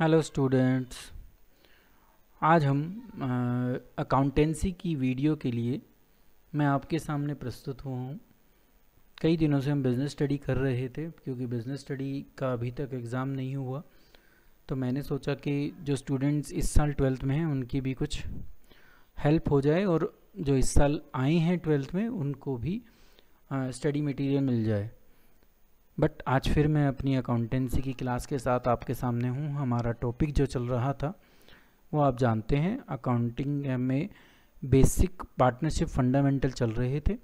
Hello students आज हम accountancy की वीडियो के लिए मैं आपके सामने प्रस्तुत हुआ हूँ कई दिनों से हम बिज़नेस स्टडी कर रहे थे क्योंकि बिज़नेस स्टडी का अभी तक एग्ज़ाम नहीं हुआ तो मैंने सोचा कि जो स्टूडेंट्स इस साल ट्वेल्थ में हैं उनकी भी कुछ हेल्प हो जाए और जो इस साल आए हैं ट्वेल्थ में उनको भी स्टडी मटीरियल मिल जाए बट आज फिर मैं अपनी अकाउंटेंसी की क्लास के साथ आपके सामने हूँ हमारा टॉपिक जो चल रहा था वो आप जानते हैं अकाउंटिंग में बेसिक पार्टनरशिप फंडामेंटल चल रहे थे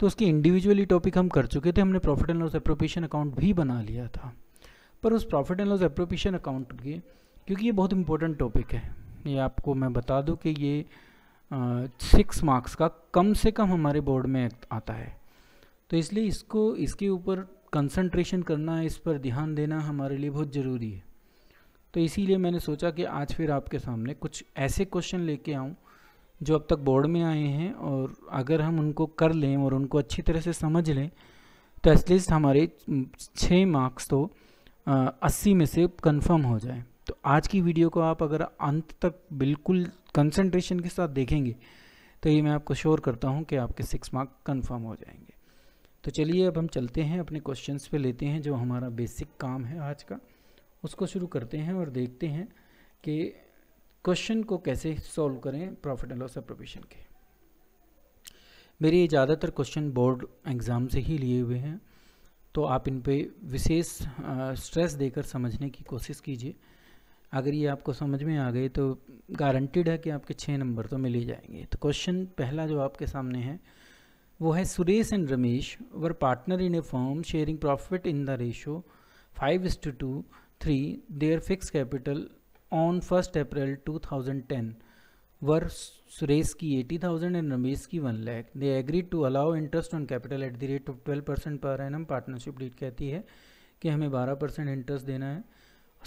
तो उसकी इंडिविजुअली टॉपिक हम कर चुके थे हमने profit and loss appropriation account भी बना लिया था पर उस profit and loss appropriation account के क्योंकि ये बहुत इंपॉर्टेंट टॉपिक है ये आपको मैं बता दूँ कि ये सिक्स मार्क्स का कम से कम हमारे बोर्ड में आता है तो इसलिए इसको इसके ऊपर कंसंट्रेशन करना इस पर ध्यान देना हमारे लिए बहुत ज़रूरी है तो इसीलिए मैंने सोचा कि आज फिर आपके सामने कुछ ऐसे क्वेश्चन लेके आऊँ जो अब तक बोर्ड में आए हैं और अगर हम उनको कर लें और उनको अच्छी तरह से समझ लें तो एटलीस्ट हमारे छः मार्क्स तो अस्सी में से कन्फर्म हो जाए तो आज की वीडियो को आप अगर अंत तक बिल्कुल कंसनट्रेशन के साथ देखेंगे तो ये मैं आपको श्योर करता हूँ कि आपके सिक्स मार्क कंफर्म हो जाएंगे तो चलिए अब हम चलते हैं अपने क्वेश्चंस पे लेते हैं जो हमारा बेसिक काम है आज का उसको शुरू करते हैं और देखते हैं कि क्वेश्चन को कैसे सॉल्व करें प्रॉफिट एंड लॉस अप्रोविशन के मेरे ये ज़्यादातर क्वेश्चन बोर्ड एग्ज़ाम से ही लिए हुए हैं तो आप इन पे विशेष स्ट्रेस देकर समझने की कोशिश कीजिए अगर ये आपको समझ में आ गए तो गारंटीड है कि आपके छः नंबर तो मिल ही जाएंगे तो क्वेश्चन पहला जो आपके सामने है वो है Suresh and Ramesh were partner in a firm sharing profit in the ratio five is to two three their fix capital on first April two thousand ten were Suresh की एटी थाउजेंड एंड रमेश की one lakh they agree to allow interest on capital at the rate of twelve percent per annum partnership deed कहती है कि हमें बारह percent interest देना है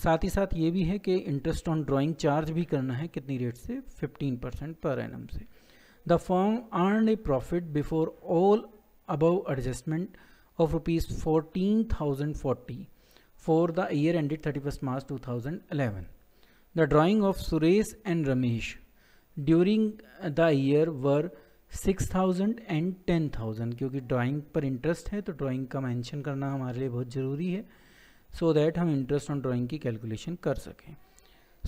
साथ ही साथ ये भी है कि इंटरेस्ट ऑन ड्राइंग चार्ज भी करना है कितनी रेट से fifteen percent per annum से the firm earned a profit before all above adjustment of rupees 14040 for the year ended 31st March 2011 the drawing of Suresh and Ramesh during the year were 6000 and 10000 क्योंकि drawing पर interest है तो drawing का mention करना हमारे लिए बहुत ज़रूरी है सो so दैट हम इंटरेस्ट ऑन ड्राइंग की कैलकुलेशन कर सकें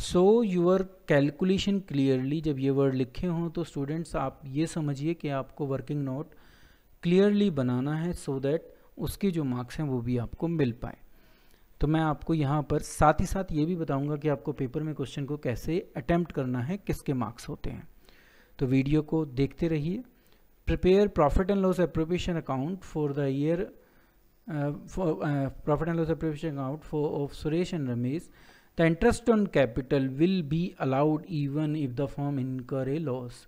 सो यूअर कैलकुलेशन क्लियरली जब ये वर्ड लिखे हों तो स्टूडेंट्स आप ये समझिए कि आपको वर्किंग नोट क्लियरली बनाना है सो so दैट उसके जो मार्क्स हैं वो भी आपको मिल पाए तो मैं आपको यहाँ पर साथ ही साथ ये भी बताऊँगा कि आपको पेपर में क्वेश्चन को कैसे अटैम्प्ट करना है किसके मार्क्स होते हैं तो वीडियो को देखते रहिए prepare profit and loss appropriation account for the year profit and loss appropriation account for of Suresh and Ramesh The interest on capital will be allowed even if the firm incur a loss.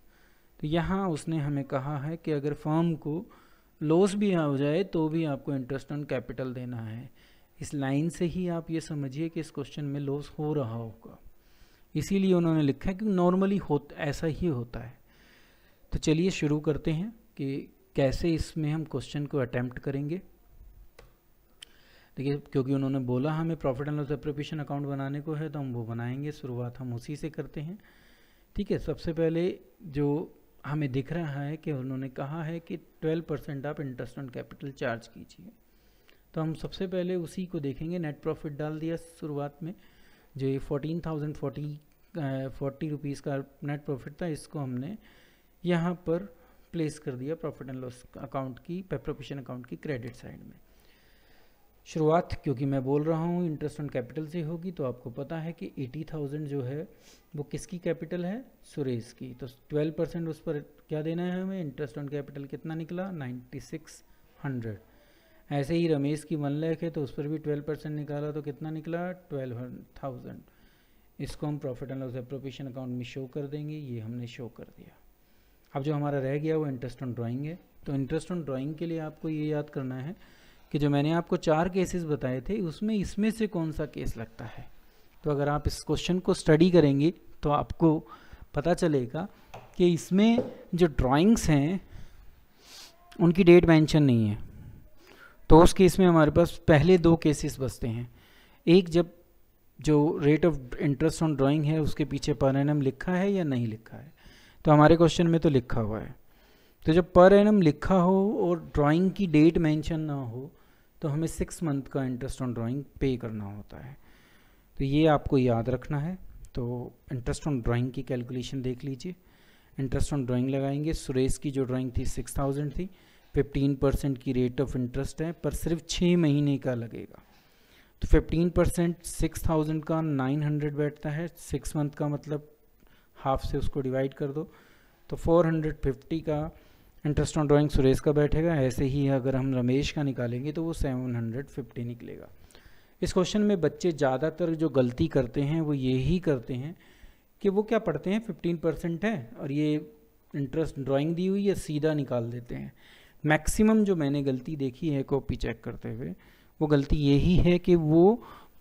तो यहाँ उसने हमें कहा है कि अगर firm को loss भी हो जाए तो भी आपको इंटरेस्ट ऑन कैपिटल देना है इस लाइन से ही आप ये समझिए कि इस क्वेश्चन में लॉस हो रहा होगा इसीलिए उन्होंने लिखा है कि नॉर्मली हो ऐसा ही होता है तो चलिए शुरू करते हैं कि कैसे इसमें हम क्वेश्चन को अटैम्प्ट करेंगे ठीक है क्योंकि उन्होंने बोला हमें profit and loss appropriation account बनाने को है तो हम वो बनाएंगे शुरुआत हम उसी से करते हैं ठीक है सबसे पहले जो हमें दिख रहा है कि उन्होंने कहा है कि 12 परसेंट आप इंटरेस्ट ऑन कैपिटल चार्ज कीजिए तो हम सबसे पहले उसी को देखेंगे नेट प्रॉफिट डाल दिया शुरुआत में जो ये fourteen thousand forty forty rupees का नेट प्रॉफिट था इसको हमने यहाँ पर प्लेस कर दिया प्रॉफिट एंड लॉस अकाउंट की प्रोफिशन अकाउंट की क्रेडिट साइड में शुरुआत क्योंकि मैं बोल रहा हूँ इंटरेस्ट ऑन कैपिटल से होगी तो आपको पता है कि एटी थाउजेंड जो है वो किसकी कैपिटल है सुरेश की तो ट्वेल्व परसेंट उस पर क्या देना है हमें इंटरेस्ट ऑन कैपिटल कितना निकला नाइन्टी सिक्स हंड्रेड ऐसे ही रमेश की वन लैख है तो उस पर भी ट्वेल्व परसेंट निकाला तो कितना निकला ट्वेल्व थाउजेंड इसको हम profit and loss appropriation account में शो कर देंगे ये हमने शो कर दिया अब जो हमारा रह गया वो इंटरेस्ट ऑन ड्राइंग है तो इंटरेस्ट ऑन ड्राइंग के लिए आपको ये याद करना है कि जो मैंने आपको चार केसेस बताए थे उसमें इसमें से कौन सा केस लगता है तो अगर आप इस क्वेश्चन को स्टडी करेंगे तो आपको पता चलेगा कि इसमें जो ड्राइंग्स हैं उनकी डेट मेंशन नहीं है तो उस केस में हमारे पास पहले दो केसेस बचते हैं एक जब जो rate of interest on drawing है उसके पीछे पर एन लिखा है या नहीं लिखा है तो हमारे क्वेश्चन में तो लिखा हुआ है तो जब पर एन लिखा हो और ड्राइंग की डेट मेंशन ना हो तो हमें सिक्स मंथ का इंटरेस्ट ऑन ड्राइंग पे करना होता है तो ये आपको याद रखना है तो इंटरेस्ट ऑन ड्राइंग की कैलकुलेशन देख लीजिए इंटरेस्ट ऑन ड्राइंग लगाएंगे सुरेश की जो ड्राइंग थी सिक्स थाउजेंड थी फिफ्टीन परसेंट की रेट ऑफ इंटरेस्ट है पर सिर्फ छः महीने का लगेगा तो फिफ्टीन परसेंट सिक्स थाउजेंड का नाइन हंड्रेड बैठता है सिक्स मंथ का मतलब हाफ से उसको डिवाइड कर दो तो फोर हंड्रेड फिफ्टी का इंटरेस्ट ऑन ड्राइंग सुरेश का बैठेगा ऐसे ही अगर हम रमेश का निकालेंगे तो वो 750 निकलेगा इस क्वेश्चन में बच्चे ज़्यादातर जो गलती करते हैं वो ये ही करते हैं कि वो क्या पढ़ते हैं फिफ्टीन परसेंट है और ये इंटरेस्ट ड्राइंग दी हुई है सीधा निकाल देते हैं मैक्सिमम जो मैंने गलती देखी है कॉपी चेक करते हुए वो गलती यही है कि वो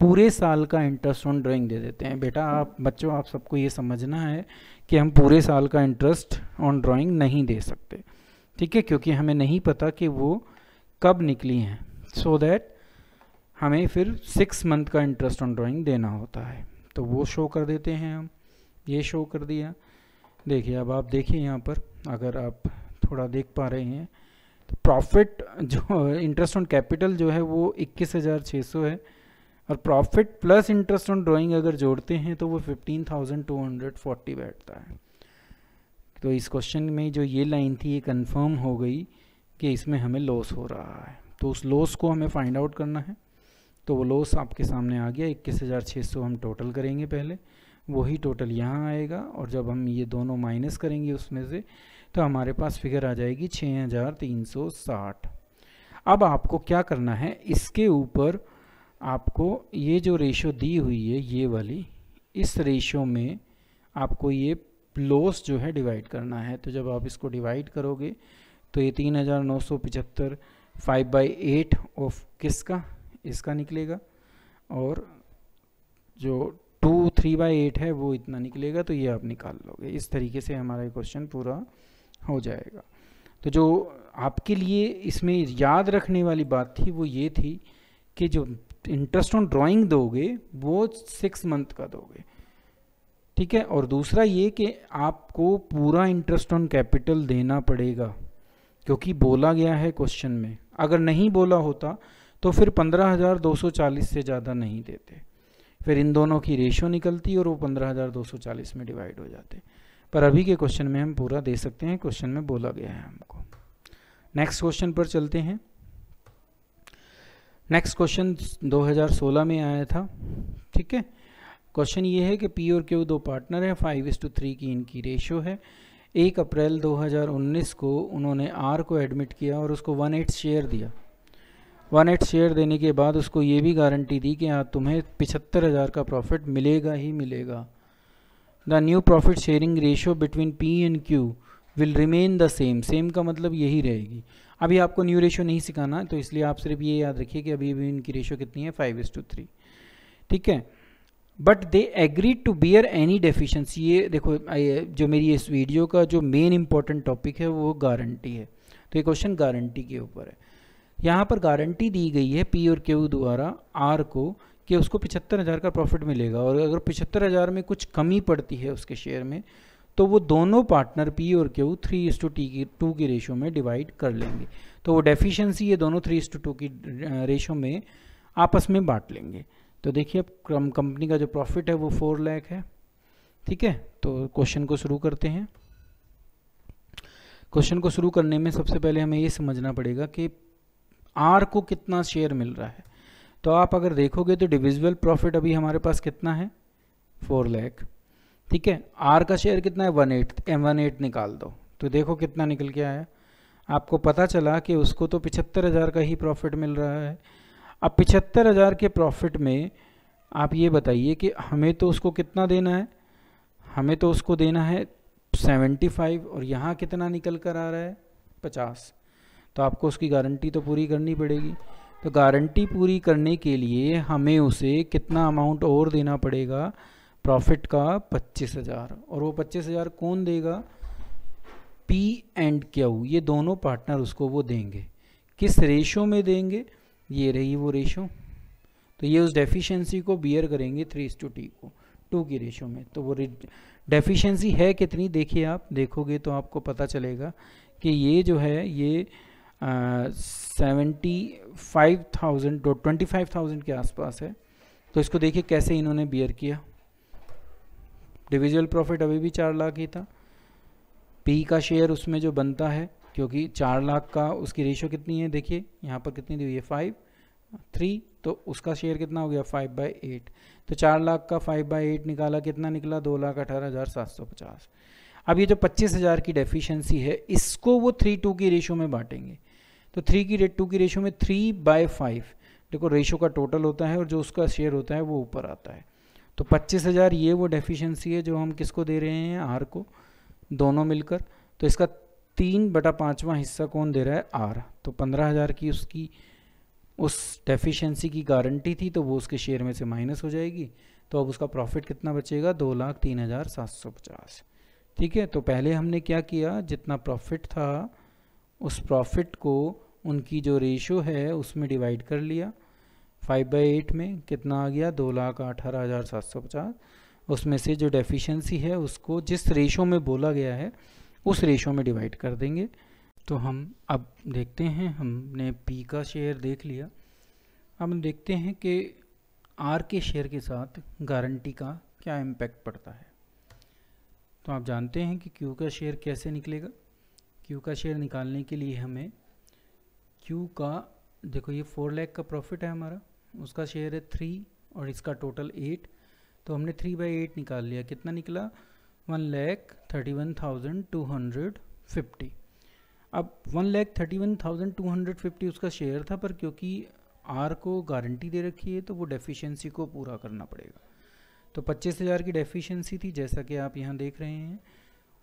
पूरे साल का इंटरेस्ट ऑन ड्राइंग दे देते हैं बेटा आप बच्चों आप सबको ये समझना है कि हम पूरे साल का इंटरेस्ट ऑन ड्राइंग नहीं दे सकते ठीक है क्योंकि हमें नहीं पता कि वो कब निकली हैं सो दैट हमें फिर सिक्स मंथ का इंटरेस्ट ऑन ड्राइंग देना होता है तो वो शो कर देते हैं हम ये शो कर दिया देखिए अब आप देखिए यहाँ पर अगर आप थोड़ा देख पा रहे हैं तो प्रॉफिट जो इंटरेस्ट ऑन कैपिटल जो है वो इक्कीस हज़ार छः सौ है और profit plus interest on drawing अगर जोड़ते हैं तो वो fifteen thousand two hundred forty बैठता है तो इस क्वेश्चन में जो ये लाइन थी ये कन्फर्म हो गई कि इसमें हमें लॉस हो रहा है तो उस लॉस को हमें फाइंड आउट करना है तो वो लॉस आपके सामने आ गया इक्कीस हज़ार छः सौ हम टोटल करेंगे पहले वही टोटल यहाँ आएगा और जब हम ये दोनों माइनस करेंगे उसमें से तो हमारे पास फिगर आ जाएगी छः हज़ार तीन सौ साठ अब आपको क्या करना है इसके ऊपर आपको ये जो रेशो दी हुई है ये वाली इस रेशो में आपको ये लॉस जो है डिवाइड करना है तो जब आप इसको डिवाइड करोगे तो ये तीन हज़ार नौ सौ पिचहत्तर फाइव बाई एट ऑफ किसका इसका निकलेगा और जो टू थ्री बाई एट है वो इतना निकलेगा तो ये आप निकाल लोगे इस तरीके से हमारा ये क्वेश्चन पूरा हो जाएगा तो जो आपके लिए इसमें याद रखने वाली बात थी वो ये थी कि जो इंटरेस्ट ऑन ड्राइंग दोगे वो सिक्स मंथ का दोगे ठीक है और दूसरा ये कि आपको पूरा इंटरेस्ट ऑन कैपिटल देना पड़ेगा क्योंकि बोला गया है क्वेश्चन में अगर नहीं बोला होता तो फिर 15,240 से ज़्यादा नहीं देते फिर इन दोनों की रेशो निकलती और वो 15,240 में डिवाइड हो जाते पर अभी के क्वेश्चन में हम पूरा दे सकते हैं क्वेश्चन में बोला गया है हमको नेक्स्ट क्वेश्चन पर चलते हैं नेक्स्ट क्वेश्चन 2016 में आया था ठीक है क्वेश्चन ये है कि पी और क्यू दो पार्टनर हैं फाइव इस टू थ्री की इनकी रेशियो है एक अप्रैल 2019 को उन्होंने आर को एडमिट किया और उसको वन एट शेयर दिया वन एट शेयर देने के बाद उसको ये भी गारंटी दी कि हाँ तुम्हें पिछहत्तर हज़ार का प्रॉफिट मिलेगा ही मिलेगा the new profit sharing ratio between P and Q will remain the same same का मतलब यही रहेगी अभी आपको न्यू रेशो नहीं सिखाना तो इसलिए आप सिर्फ ये याद रखिए कि अभी अभी इनकी रेशो कितनी है फाइव इस टू थ्री ठीक है but they agree to bear any deficiency ये देखो जो मेरी इस वीडियो का जो मेन इंपॉर्टेंट टॉपिक है वो गारंटी है तो ये क्वेश्चन गारंटी के ऊपर है यहाँ पर गारंटी दी गई है पी और क्यू द्वारा आर को कि उसको पिछहत्तर हज़ार का प्रॉफिट मिलेगा और अगर पिछहत्तर हज़ार में कुछ कमी पड़ती है उसके शेयर में तो वो दोनों पार्टनर पी और क्यू थ्री इस टू टी की टू की रेशो में डिवाइड कर लेंगे तो वो डेफिशिएंसी ये दोनों थ्री इस टू टू की रेशो में आपस में बांट लेंगे तो देखिए अब कंपनी का जो प्रॉफिट है वो फोर लैख है ठीक है तो क्वेश्चन को शुरू करते हैं क्वेश्चन को शुरू करने में सबसे पहले हमें ये समझना पड़ेगा कि आर को कितना शेयर मिल रहा है तो आप अगर देखोगे तो डिविजुअल प्रॉफिट अभी हमारे पास कितना है फोर लैख ठीक है आर का शेयर कितना है one eight M one eight निकाल दो तो देखो कितना निकल के आया आपको पता चला कि उसको तो पिछहत्तर हज़ार का ही प्रॉफिट मिल रहा है अब पिछहत्तर हज़ार के प्रॉफिट में आप ये बताइए कि हमें तो उसको कितना देना है हमें तो उसको देना है सेवेंटी फाइव और यहाँ कितना निकल कर आ रहा है पचास तो आपको उसकी गारंटी तो पूरी करनी पड़ेगी तो गारंटी पूरी करने के लिए हमें उसे कितना अमाउंट और देना पड़ेगा प्रॉफिट का पच्चीस हज़ार और वो पच्चीस हज़ार कौन देगा पी एंड क्यू ये दोनों पार्टनर उसको वो देंगे किस रेशो में देंगे ये रही वो रेशो तो ये उस डेफिशिएंसी को बियर करेंगे थ्री टू टी को टू की रेशो में तो वो डेफिशिएंसी है कितनी देखिए आप देखोगे तो आपको पता चलेगा कि ये जो है ये seventy five thousand twenty five thousand के आसपास है तो इसको देखिए कैसे इन्होंने बियर किया डिविजुअल प्रॉफिट अभी भी चार लाख ही था पी का शेयर उसमें जो बनता है क्योंकि चार लाख का उसकी रेशियो कितनी है देखिए यहाँ पर कितनी दी हुई है फाइव थ्री तो उसका शेयर कितना हो गया फाइव बाई एट तो चार लाख का फाइव बाई एट निकाला कितना निकला दो लाख अठारह हज़ार सात सौ पचास अब ये जो पच्चीस हज़ार की डेफिशिएंसी है इसको वो थ्री टू की रेशियो में बांटेंगे तो थ्री की रेट टू की रेशियो में थ्री बाय फाइव देखो रेशो का टोटल होता है और जो उसका शेयर होता है वो ऊपर आता है तो पच्चीस हज़ार ये वो डेफिशियंसी है जो हम किसको दे रहे हैं आर को दोनों मिलकर तो इसका तीन बटा पाँचवा हिस्सा कौन दे रहा है आर तो पंद्रह हज़ार की उसकी उस डेफिशिएंसी की गारंटी थी तो वो उसके शेयर में से माइनस हो जाएगी तो अब उसका प्रॉफिट कितना बचेगा दो लाख तीन हज़ार सात सौ पचास ठीक है तो पहले हमने क्या किया जितना प्रॉफिट था उस प्रॉफिट को उनकी जो रेशो है उसमें डिवाइड कर लिया फाइव बाई एट में कितना आ गया दो लाख अठारह हज़ार सात सौ पचास उसमें से जो डेफिशिएंसी है उसको जिस रेशो में बोला गया है उस रेशो में डिवाइड कर देंगे तो हम अब देखते हैं हमने पी का शेयर देख लिया अब हम देखते हैं कि आर के शेयर के साथ गारंटी का क्या इम्पैक्ट पड़ता है तो आप जानते हैं कि क्यू का शेयर कैसे निकलेगा क्यू का शेयर निकालने के लिए हमें क्यू का देखो ये फोर लैख का प्रॉफिट है हमारा उसका शेयर है थ्री और इसका टोटल एट तो हमने थ्री बाई एट निकाल लिया कितना निकला one lakh thirty one thousand two hundred fifty अब one lakh thirty one thousand two hundred fifty उसका शेयर था पर क्योंकि आर को गारंटी दे रखी है तो वो डेफिशिएंसी को पूरा करना पड़ेगा तो पच्चीस हज़ार की डेफिशिएंसी थी जैसा कि आप यहाँ देख रहे हैं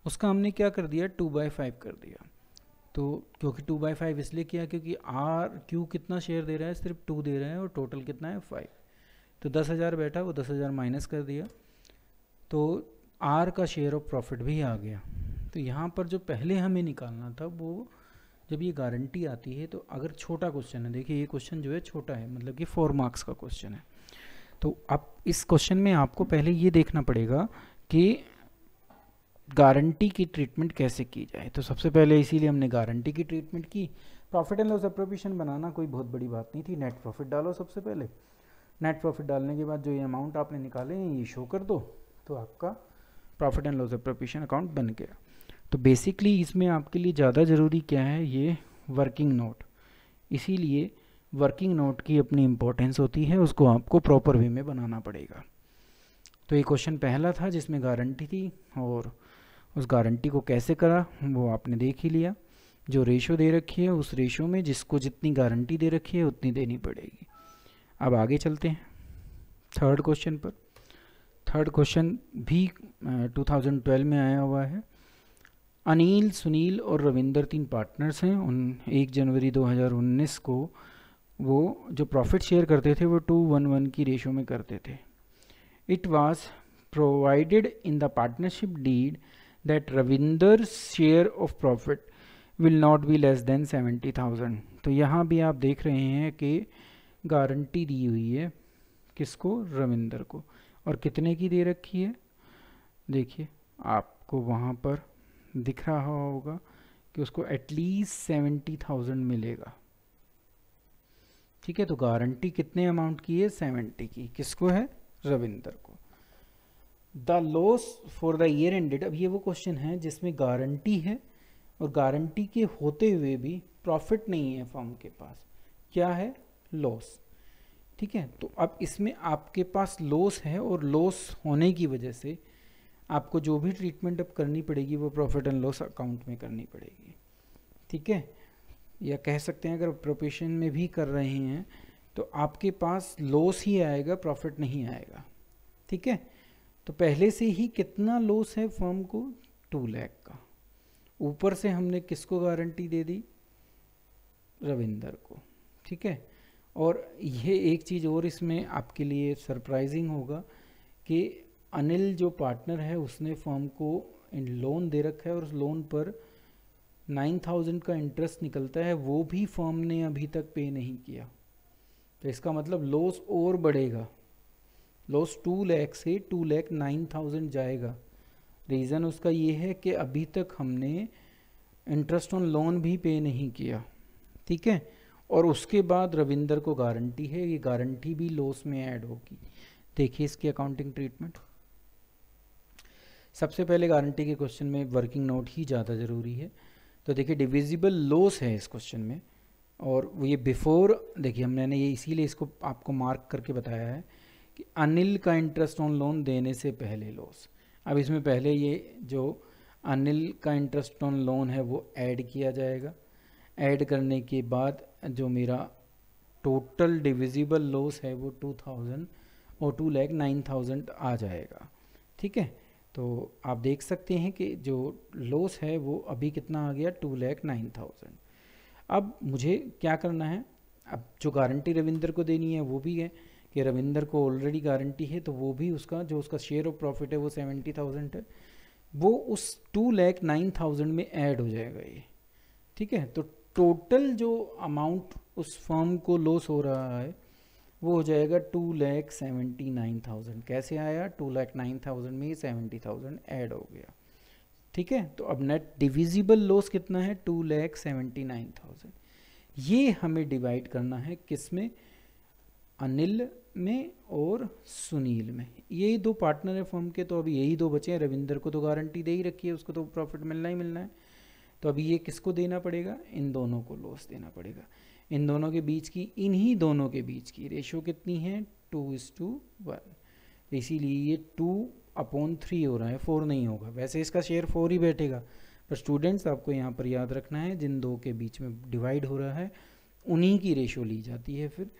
उसका हमने क्या कर दिया टू बाई फाइव कर दिया तो क्योंकि टू बाई फाइव इसलिए किया क्योंकि आर क्यू कितना शेयर दे रहा है सिर्फ टू दे रहा है और टोटल कितना है फाइव तो दस हज़ार बैठा वो दस हज़ार माइनस कर दिया तो आर का शेयर ऑफ प्रॉफिट भी आ गया तो यहाँ पर जो पहले हमें निकालना था वो जब ये गारंटी आती है तो अगर छोटा क्वेश्चन है देखिए ये क्वेश्चन जो है छोटा है मतलब कि फोर मार्क्स का क्वेश्चन है तो अब इस क्वेश्चन में आपको पहले ये देखना पड़ेगा कि गारंटी की ट्रीटमेंट कैसे की जाए तो सबसे पहले इसीलिए हमने गारंटी की ट्रीटमेंट की प्रॉफिट एंड लॉस अप्रोपिशन बनाना कोई बहुत बड़ी बात नहीं थी नेट प्रॉफिट डालो सबसे पहले नेट प्रॉफिट डालने के बाद जो ये अमाउंट आपने निकाले हैं ये शो कर दो तो आपका profit and loss appropriation account बन गया तो बेसिकली इसमें आपके लिए ज़्यादा ज़रूरी क्या है ये वर्किंग नोट इसीलिए वर्किंग नोट की अपनी इम्पोर्टेंस होती है उसको आपको प्रॉपर वे में बनाना पड़ेगा तो ये क्वेश्चन पहला था जिसमें गारंटी थी और उस गारंटी को कैसे करा वो आपने देख ही लिया जो रेशो दे रखी है उस रेशो में जिसको जितनी गारंटी दे रखी है उतनी देनी पड़ेगी अब आगे चलते हैं थर्ड क्वेश्चन पर थर्ड क्वेश्चन भी uh, 2012 में आया हुआ है अनिल सुनील और रविंदर तीन पार्टनर्स हैं उन एक जनवरी 2019 को वो जो प्रॉफिट शेयर करते थे वो टू वन वन की रेशो में करते थे it was provided in the partnership deed that Ravinder share of profit will not be less than seventy thousand तो यहाँ भी आप देख रहे हैं कि गारंटी दी हुई है किसको रविंदर को और कितने की दे रखी है देखिए आपको वहाँ पर दिख रहा होगा कि उसको एटलीस्ट सेवेंटी थाउजेंड मिलेगा ठीक है तो गारंटी कितने अमाउंट की है सेवेंटी की किसको है रविंदर को the loss for the year ended अब ये वो क्वेश्चन है जिसमें गारंटी है और गारंटी के होते हुए भी प्रॉफिट नहीं है फॉर्म के पास क्या है लॉस ठीक है तो अब इसमें आपके पास लॉस है और लॉस होने की वजह से आपको जो भी ट्रीटमेंट अब करनी पड़ेगी वो प्रॉफिट एंड लॉस अकाउंट में करनी पड़ेगी ठीक है या कह सकते हैं अगर प्रोपेशन में भी कर रहे हैं तो आपके पास लॉस ही आएगा प्रॉफिट नहीं आएगा ठीक है तो पहले से ही कितना लॉस है फर्म को टू लैख का ऊपर से हमने किसको गारंटी दे दी रविंदर को ठीक है और यह एक चीज़ और इसमें आपके लिए सरप्राइजिंग होगा कि अनिल जो पार्टनर है उसने फॉर्म को लोन दे रखा है और उस लोन पर नाइन थाउजेंड का इंटरेस्ट निकलता है वो भी फॉर्म ने अभी तक पे नहीं किया तो इसका मतलब लॉस और बढ़ेगा लॉस टू लैख से टू लैख नाइन थाउजेंड जाएगा रीज़न उसका ये है कि अभी तक हमने इंटरेस्ट ऑन लोन भी पे नहीं किया ठीक है और उसके बाद रविंदर को गारंटी है ये गारंटी भी लॉस में ऐड होगी देखिए इसकी अकाउंटिंग ट्रीटमेंट सबसे पहले गारंटी के क्वेश्चन में वर्किंग नोट ही ज़्यादा ज़रूरी है तो देखिए डिविजिबल लॉस है इस क्वेश्चन में और वो ये बिफोर देखिए हमने ये इसीलिए इसको आपको मार्क करके बताया है कि अनिल का इंटरेस्ट ऑन लोन देने से पहले लॉस अब इसमें पहले ये जो अनिल का इंटरेस्ट ऑन लोन है वो ऐड किया जाएगा ऐड करने के बाद जो मेरा टोटल डिविजिबल लॉस है वो टू थाउजेंड और टू लैख नाइन थाउजेंड आ जाएगा ठीक है तो आप देख सकते हैं कि जो लॉस है वो अभी कितना आ गया टू लैख नाइन थाउजेंड अब मुझे क्या करना है अब जो गारंटी रविंदर को देनी है वो भी है कि रविंदर को ऑलरेडी गारंटी है तो वो भी उसका जो उसका शेयर ऑफ प्रॉफिट है वो सेवेंटी थाउजेंड है वो उस टू लैख नाइन थाउजेंड में ऐड हो जाएगा ये ठीक है तो टोटल जो अमाउंट उस फर्म को लॉस हो रहा है वो हो जाएगा two lakh seventy nine thousand कैसे आया टू लैख नाइन थाउजेंड में सेवेंटी थाउजेंड ऐड हो गया ठीक है तो अब नेट डिविजिबल लॉस कितना है two lakh seventy nine thousand ये हमें डिवाइड करना है किस में अनिल में और सुनील में यही दो पार्टनर है फर्म के तो अब यही दो बचे हैं रविंदर को तो गारंटी दे ही रखी है उसको तो प्रॉफिट मिलना ही मिलना है तो अभी ये किसको देना पड़ेगा इन दोनों को लॉस देना पड़ेगा इन दोनों के बीच की इन्हीं दोनों के बीच की रेशियो कितनी है टू इज़ टू वन इसीलिए ये टू अपॉन थ्री हो रहा है फोर नहीं होगा वैसे इसका शेयर फोर ही बैठेगा पर स्टूडेंट्स आपको यहाँ पर याद रखना है जिन दो के बीच में डिवाइड हो रहा है उन्हीं की रेशो ली जाती है फिर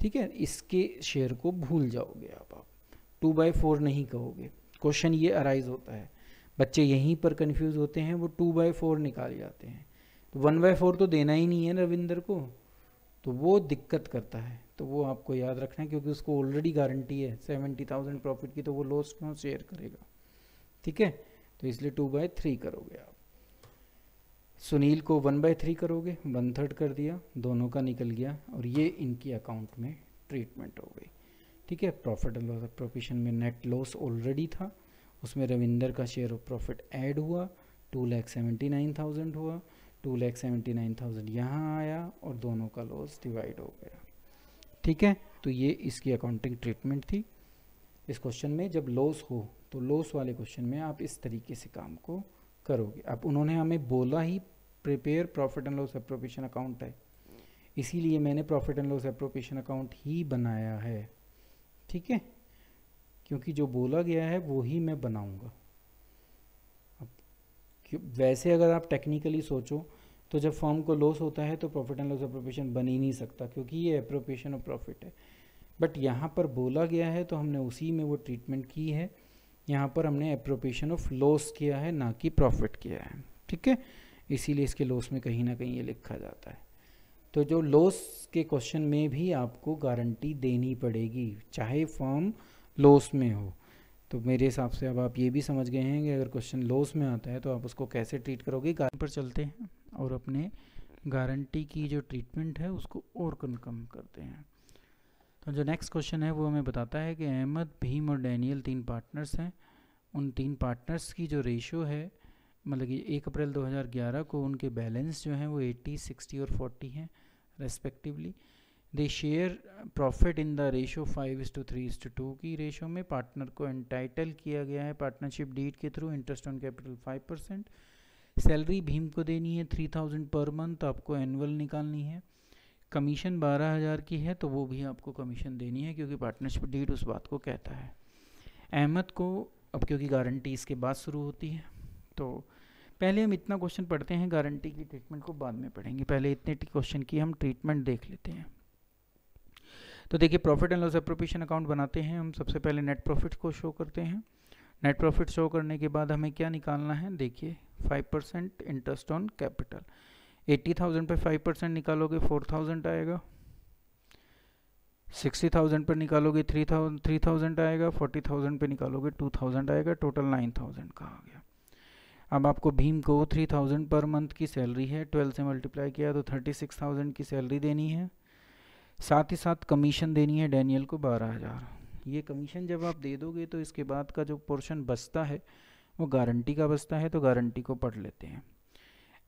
ठीक है इसके शेयर को भूल जाओगे आप आप टू बाई फोर नहीं कहोगे क्वेश्चन ये अराइज होता है बच्चे यहीं पर कन्फ्यूज़ होते हैं वो टू बाई फोर निकाल जाते हैं तो वन बाई फोर तो देना ही नहीं है रविंदर को तो वो दिक्कत करता है तो वो आपको याद रखना है क्योंकि उसको ऑलरेडी गारंटी है सेवेंटी थाउजेंड प्रॉफिट की तो वो लॉस नो शेयर करेगा ठीक है तो इसलिए टू बाय थ्री करोगे आप सुनील को वन बाय थ्री करोगे वन थर्ड कर दिया दोनों का निकल गया और ये इनकी अकाउंट में ट्रीटमेंट हो गई ठीक है प्रॉफिट एंड लॉस प्रोफेशन में नेट लॉस ऑलरेडी था उसमें रविंदर का शेयर ऑफ प्रॉफिट ऐड हुआ two lakh seventy nine thousand हुआ two lakh seventy nine thousand यहाँ आया और दोनों का लॉस डिवाइड हो गया ठीक है तो ये इसकी अकाउंटिंग ट्रीटमेंट थी इस क्वेश्चन में जब लॉस हो तो लॉस वाले क्वेश्चन में आप इस तरीके से काम को करोगे अब उन्होंने हमें बोला ही prepare profit and loss appropriation account है इसीलिए मैंने profit and loss appropriation account ही बनाया है ठीक है क्योंकि जो बोला गया है वो ही मैं बनाऊंगा वैसे अगर आप टेक्निकली सोचो तो जब फॉर्म को लॉस होता है तो प्रॉफिट एंड लॉस अप्रोप्रिएशन बन ही नहीं सकता क्योंकि ये अप्रोप्रिएशन ऑफ प्रॉफिट है बट यहाँ पर बोला गया है तो हमने उसी में वो ट्रीटमेंट की है यहाँ पर हमने अप्रोप्रिएशन ऑफ लॉस किया है ना कि प्रॉफिट किया है ठीक है इसीलिए इसके लॉस में कहीं ना कहीं ये लिखा जाता है तो जो लॉस के क्वेश्चन में भी आपको गारंटी देनी पड़ेगी चाहे फॉर्म लॉस में हो तो मेरे हिसाब से अब आप ये भी समझ गए हैं कि अगर क्वेश्चन लॉस में आता है तो आप उसको कैसे ट्रीट करोगे गारंटी पर चलते हैं और अपने गारंटी की जो ट्रीटमेंट है उसको और कम कम करते हैं तो जो नेक्स्ट क्वेश्चन है वो हमें बताता है कि अहमद भीम और डैनियल तीन पार्टनर्स हैं उन तीन पार्टनर्स की जो रेशियो है मतलब कि एक अप्रैल 2011 को उनके बैलेंस जो हैं वो 80, 60 और 40 हैं respectively they share profit in the ratio five is to three is to two की रेशो में पार्टनर को एंटाइटल किया गया है पार्टनरशिप डीड के through interest on capital five percent salary Bhim को देनी है थ्री थाउजेंड पर मंथ आपको एनुअल निकालनी है कमीशन बारह हज़ार की है तो वो भी आपको कमीशन देनी है क्योंकि पार्टनरशिप डीड उस बात को कहता है अहमद को अब क्योंकि गारंटी इसके बाद शुरू होती है तो पहले हम इतना क्वेश्चन पढ़ते हैं गारंटी की ट्रीटमेंट को बाद में पढ़ेंगे पहले इतने क्वेश्चन की हम ट्रीटमेंट देख लेते हैं तो देखिए profit and loss appropriation account बनाते हैं हम सबसे पहले नेट प्रॉफिट को शो करते हैं नेट प्रॉफिट शो करने के बाद हमें क्या निकालना है देखिए five percent interest on capital eighty thousand पर फाइव परसेंट निकालोगे फोर थाउजेंड आएगा सिक्सटी थाउजेंड पर निकालोगे थ्री थाउजेंड थ्री थाउजेंड आएगा फोर्टी थाउजेंड पर निकालोगे टू थाउजेंड आएगा टोटल नाइन थाउजेंड का आ गया अब आपको भीम को थ्री थाउजेंड पर मंथ की सैलरी है ट्वेल्व से मल्टीप्लाई किया तो थर्टी सिक्स थाउजेंड की सैलरी देनी है साथ ही साथ कमीशन देनी है डैनियल को बारह हज़ार ये कमीशन जब आप दे दोगे तो इसके बाद का जो पोर्शन बचता है वो गारंटी का बचता है तो गारंटी को पढ़ लेते हैं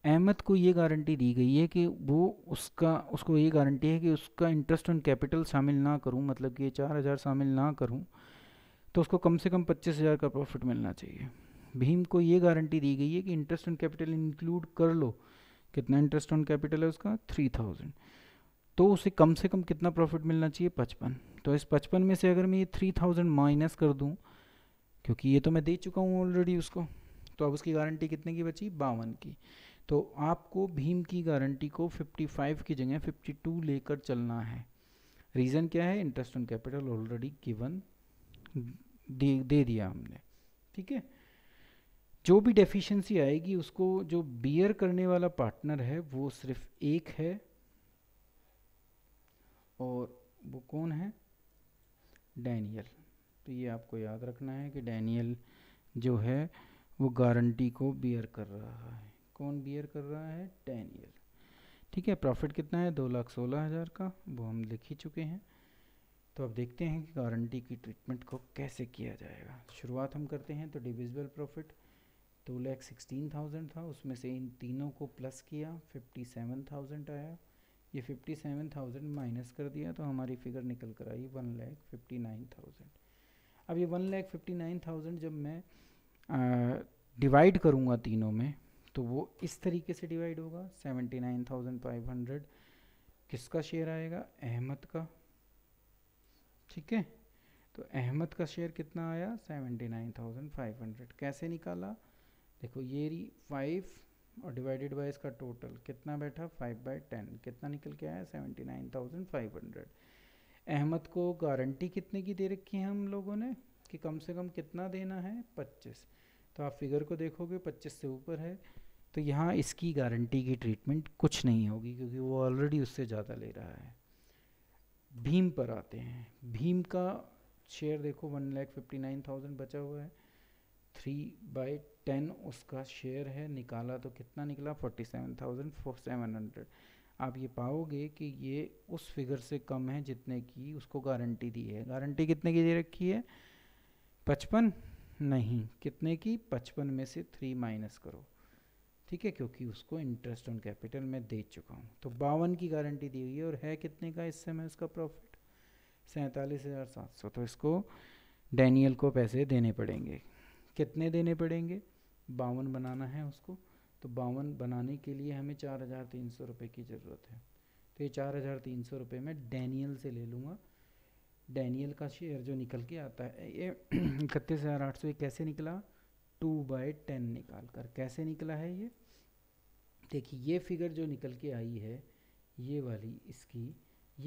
अहमद को ये गारंटी दी गई है कि वो उसका उसको ये गारंटी है कि उसका इंटरेस्ट ऑन कैपिटल शामिल ना करूँ मतलब कि ये चार हज़ार शामिल ना करूँ तो उसको कम से कम पच्चीस हज़ार का प्रॉफिट मिलना चाहिए भीम को ये गारंटी दी गई है कि इंटरेस्ट ऑन कैपिटल इंक्लूड कर लो कितना इंटरेस्ट ऑन कैपिटल है उसका थ्री थाउजेंड तो उसे कम से कम कितना प्रॉफिट मिलना चाहिए पचपन तो इस पचपन में से अगर मैं ये थ्री थाउजेंड माइनस कर दूँ क्योंकि ये तो मैं दे चुका हूँ ऑलरेडी उसको तो अब उसकी गारंटी कितने की बची बावन की तो आपको भीम की गारंटी को फिफ्टी फाइव की जगह फिफ्टी टू लेकर चलना है रीज़न क्या है interest on capital already given दे दे दिया हमने ठीक है जो भी डेफिशिएंसी आएगी उसको जो बियर करने वाला पार्टनर है वो सिर्फ एक है और वो कौन है डैनियल तो ये आपको याद रखना है कि डैनियल जो है वो गारंटी को बियर कर रहा है कौन बियर कर रहा है डैनियल ठीक है प्रॉफिट कितना है दो लाख सोलह हज़ार का वो हम लिख ही चुके हैं तो अब देखते हैं कि गारंटी की ट्रीटमेंट को कैसे किया जाएगा शुरुआत हम करते हैं तो डिविजिबल प्रॉफिट दो लैख सिक्सटीन थाउजेंड था उसमें से इन तीनों को प्लस किया फिफ्टी सेवन थाउजेंड आया ये फिफ्टी सेवन थाउजेंड माइनस कर दिया तो हमारी फिगर निकल कर आई one lakh fifty nine thousand अब ये one lakh fifty nine thousand जब मैं डिवाइड करूँगा तीनों में तो वो इस तरीके से डिवाइड होगा seventy nine thousand five hundred किसका शेयर आएगा अहमद का ठीक है तो अहमद का शेयर कितना आया seventy nine thousand five hundred कैसे निकाला देखो ये फाइव और डिवाइडेड बाय इसका टोटल कितना बैठा फाइव बाई टेन कितना निकल के आया seventy nine thousand five hundred Ahmad को गारंटी कितने की दे रखी है हम लोगों ने कि कम से कम कितना देना है पच्चीस तो आप फिगर को देखोगे पच्चीस से ऊपर है तो यहाँ इसकी गारंटी की ट्रीटमेंट कुछ नहीं होगी क्योंकि वो ऑलरेडी उससे ज़्यादा ले रहा है भीम पर आते हैं भीम का शेयर देखो one lakh fifty nine thousand बचा हुआ है थ्री बाई टेन उसका शेयर है निकाला तो कितना निकला forty seven thousand four seven hundred आप ये पाओगे कि ये उस फिगर से कम है जितने की उसको गारंटी दी है गारंटी कितने की दे रखी है पचपन नहीं कितने की पचपन में से थ्री माइनस करो ठीक है क्योंकि उसको इंटरेस्ट ऑन कैपिटल मैं दे चुका हूँ तो बावन की गारंटी दी हुई है और है कितने का इस समय उसका प्रॉफिट सैंतालीस हज़ार सात सौ तो इसको डैनियल को पैसे देने पड़ेंगे कितने देने पड़ेंगे बावन बनाना है उसको तो बावन बनाने के लिए हमें चार हज़ार तीन सौ रुपये की ज़रूरत है तो ये चार हज़ार तीन सौ रुपये मैं डैनियल से ले लूँगा डैनियल का शेयर जो निकल के आता है ये इकतीस हज़ार आठ सौ ये कैसे निकला टू बाई टेन निकाल कर कैसे निकला है ये देखिए ये फिगर जो निकल के आई है ये वाली इसकी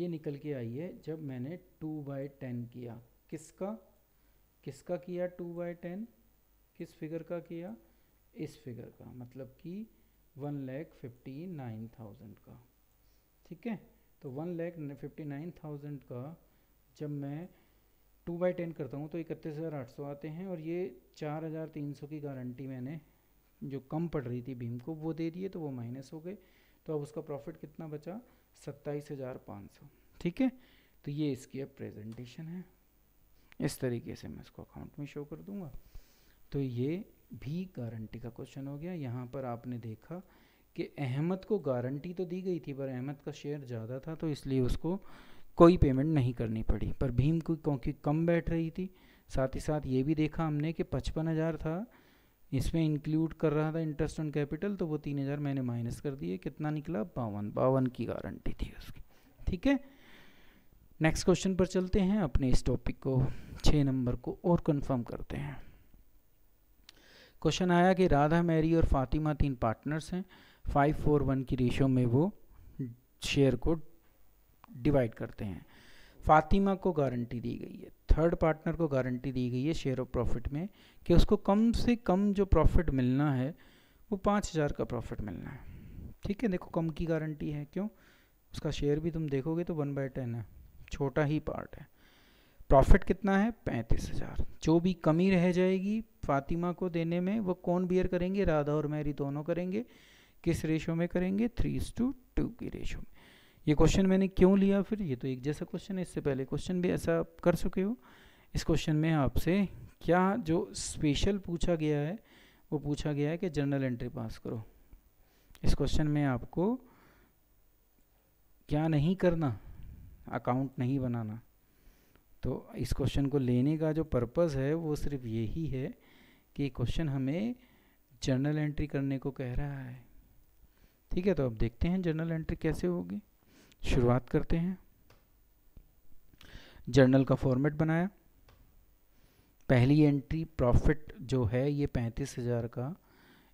ये निकल के आई है जब मैंने टू बाई टेन किया किसका किसका किया टू बाई टेन किस फिगर का किया इस फिगर का मतलब कि one lakh fifty nine thousand का ठीक है तो one lakh fifty nine thousand का जब मैं टू बाई टेन करता हूँ तो इकतीस हज़ार आठ सौ आते हैं और ये चार हज़ार तीन सौ की गारंटी मैंने जो कम पड़ रही थी भीम को वो दे दिए तो वो माइनस हो गए तो अब उसका प्रॉफिट कितना बचा सत्ताईस हज़ार पाँच सौ ठीक है तो ये इसकी अब प्रेजेंटेशन है इस तरीके से मैं इसको अकाउंट में शो कर दूंगा तो ये भी गारंटी का क्वेश्चन हो गया यहाँ पर आपने देखा कि अहमद को गारंटी तो दी गई थी पर अहमद का शेयर ज़्यादा था तो इसलिए उसको कोई पेमेंट नहीं करनी पड़ी पर भीम को क्योंकि कम बैठ रही थी साथ ही साथ ये भी देखा हमने कि पचपन हज़ार था इसमें इंक्लूड कर रहा था इंटरेस्ट ऑन कैपिटल तो वो तीन हज़ार मैंने माइनस कर दिए कितना निकला बावन बावन की गारंटी थी उसकी ठीक है नेक्स्ट क्वेश्चन पर चलते हैं अपने इस टॉपिक को छः नंबर को और कन्फर्म करते हैं क्वेश्चन आया कि राधा मैरी और फातिमा तीन पार्टनर्स हैं फाइव फोर वन की रेशो में वो शेयर को डिवाइड करते हैं फातिमा को गारंटी दी गई है थर्ड पार्टनर को गारंटी दी गई है शेयर ऑफ प्रॉफिट में कि उसको कम से कम जो प्रॉफिट मिलना है वो पाँच हज़ार का प्रॉफिट मिलना है ठीक है देखो कम की गारंटी है क्यों उसका शेयर भी तुम देखोगे तो वन बाई टेन है छोटा ही पार्ट है प्रॉफिट कितना है पैंतीस हज़ार जो भी कमी रह जाएगी फातिमा को देने में वो कौन बियर करेंगे राधा और मैरी दोनों करेंगे किस रेशो में करेंगे थ्री टू टू की रेशो में ये क्वेश्चन मैंने क्यों लिया फिर ये तो एक जैसा क्वेश्चन है इससे पहले क्वेश्चन भी ऐसा आप कर चुके हो इस क्वेश्चन में आपसे क्या जो स्पेशल पूछा गया है वो पूछा गया है कि जर्नल एंट्री पास करो इस क्वेश्चन में आपको क्या नहीं करना अकाउंट नहीं बनाना तो इस क्वेश्चन को लेने का जो पर्पज़ है वो सिर्फ यही है कि क्वेश्चन हमें जर्नल एंट्री करने को कह रहा है ठीक है तो अब देखते हैं जर्नल एंट्री कैसे होगी शुरुआत करते हैं जर्नल का फॉर्मेट बनाया पहली एंट्री प्रॉफिट जो है ये पैंतीस हज़ार का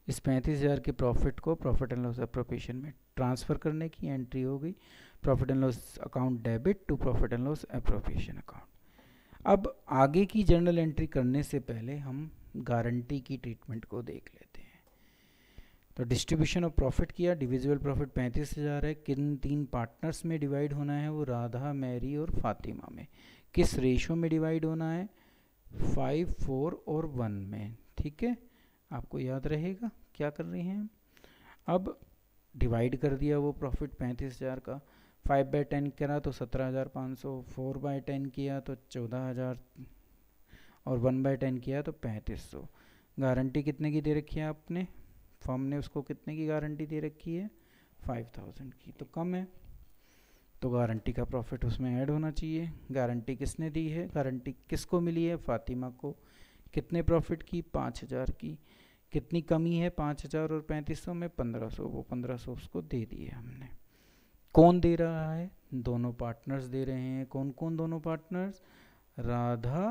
इस पैंतीस हज़ार के प्रॉफिट को प्रॉफिट एंड लॉस अप्रोपेशन में ट्रांसफ़र करने की एंट्री हो गई profit and loss account debit to profit and loss appropriation account अब आगे की जर्नल एंट्री करने से पहले हम गारंटी की ट्रीटमेंट को देख लेते हैं तो डिस्ट्रीब्यूशन ऑफ प्रॉफिट किया डिविजुअल प्रॉफिट पैंतीस हज़ार है किन तीन पार्टनर्स में डिवाइड होना है वो राधा मैरी और फातिमा में किस रेशो में डिवाइड होना है फाइव फोर और वन में ठीक है आपको याद रहेगा क्या कर रहे हैं अब डिवाइड कर दिया वो प्रॉफिट पैंतीस हज़ार का फाइव बाई टेन करा तो सत्रह हज़ार पाँच सौ फोर बाई टेन किया तो चौदह हज़ार और वन बाई टेन किया तो पैंतीस सौ गारंटी कितने की दे रखी है आपने फर्म ने उसको कितने की गारंटी दे रखी है फाइव थाउजेंड की तो कम है तो गारंटी का प्रॉफिट उसमें ऐड होना चाहिए गारंटी किसने दी है गारंटी किसको मिली है फातिमा को कितने प्रॉफिट की पाँच हज़ार की कितनी कमी है पाँच हज़ार और पैंतीस सौ में पंद्रह सौ वो पंद्रह सौ उसको दे दिए हमने कौन दे रहा है दोनों पार्टनर्स दे रहे हैं कौन कौन दोनों पार्टनर्स राधा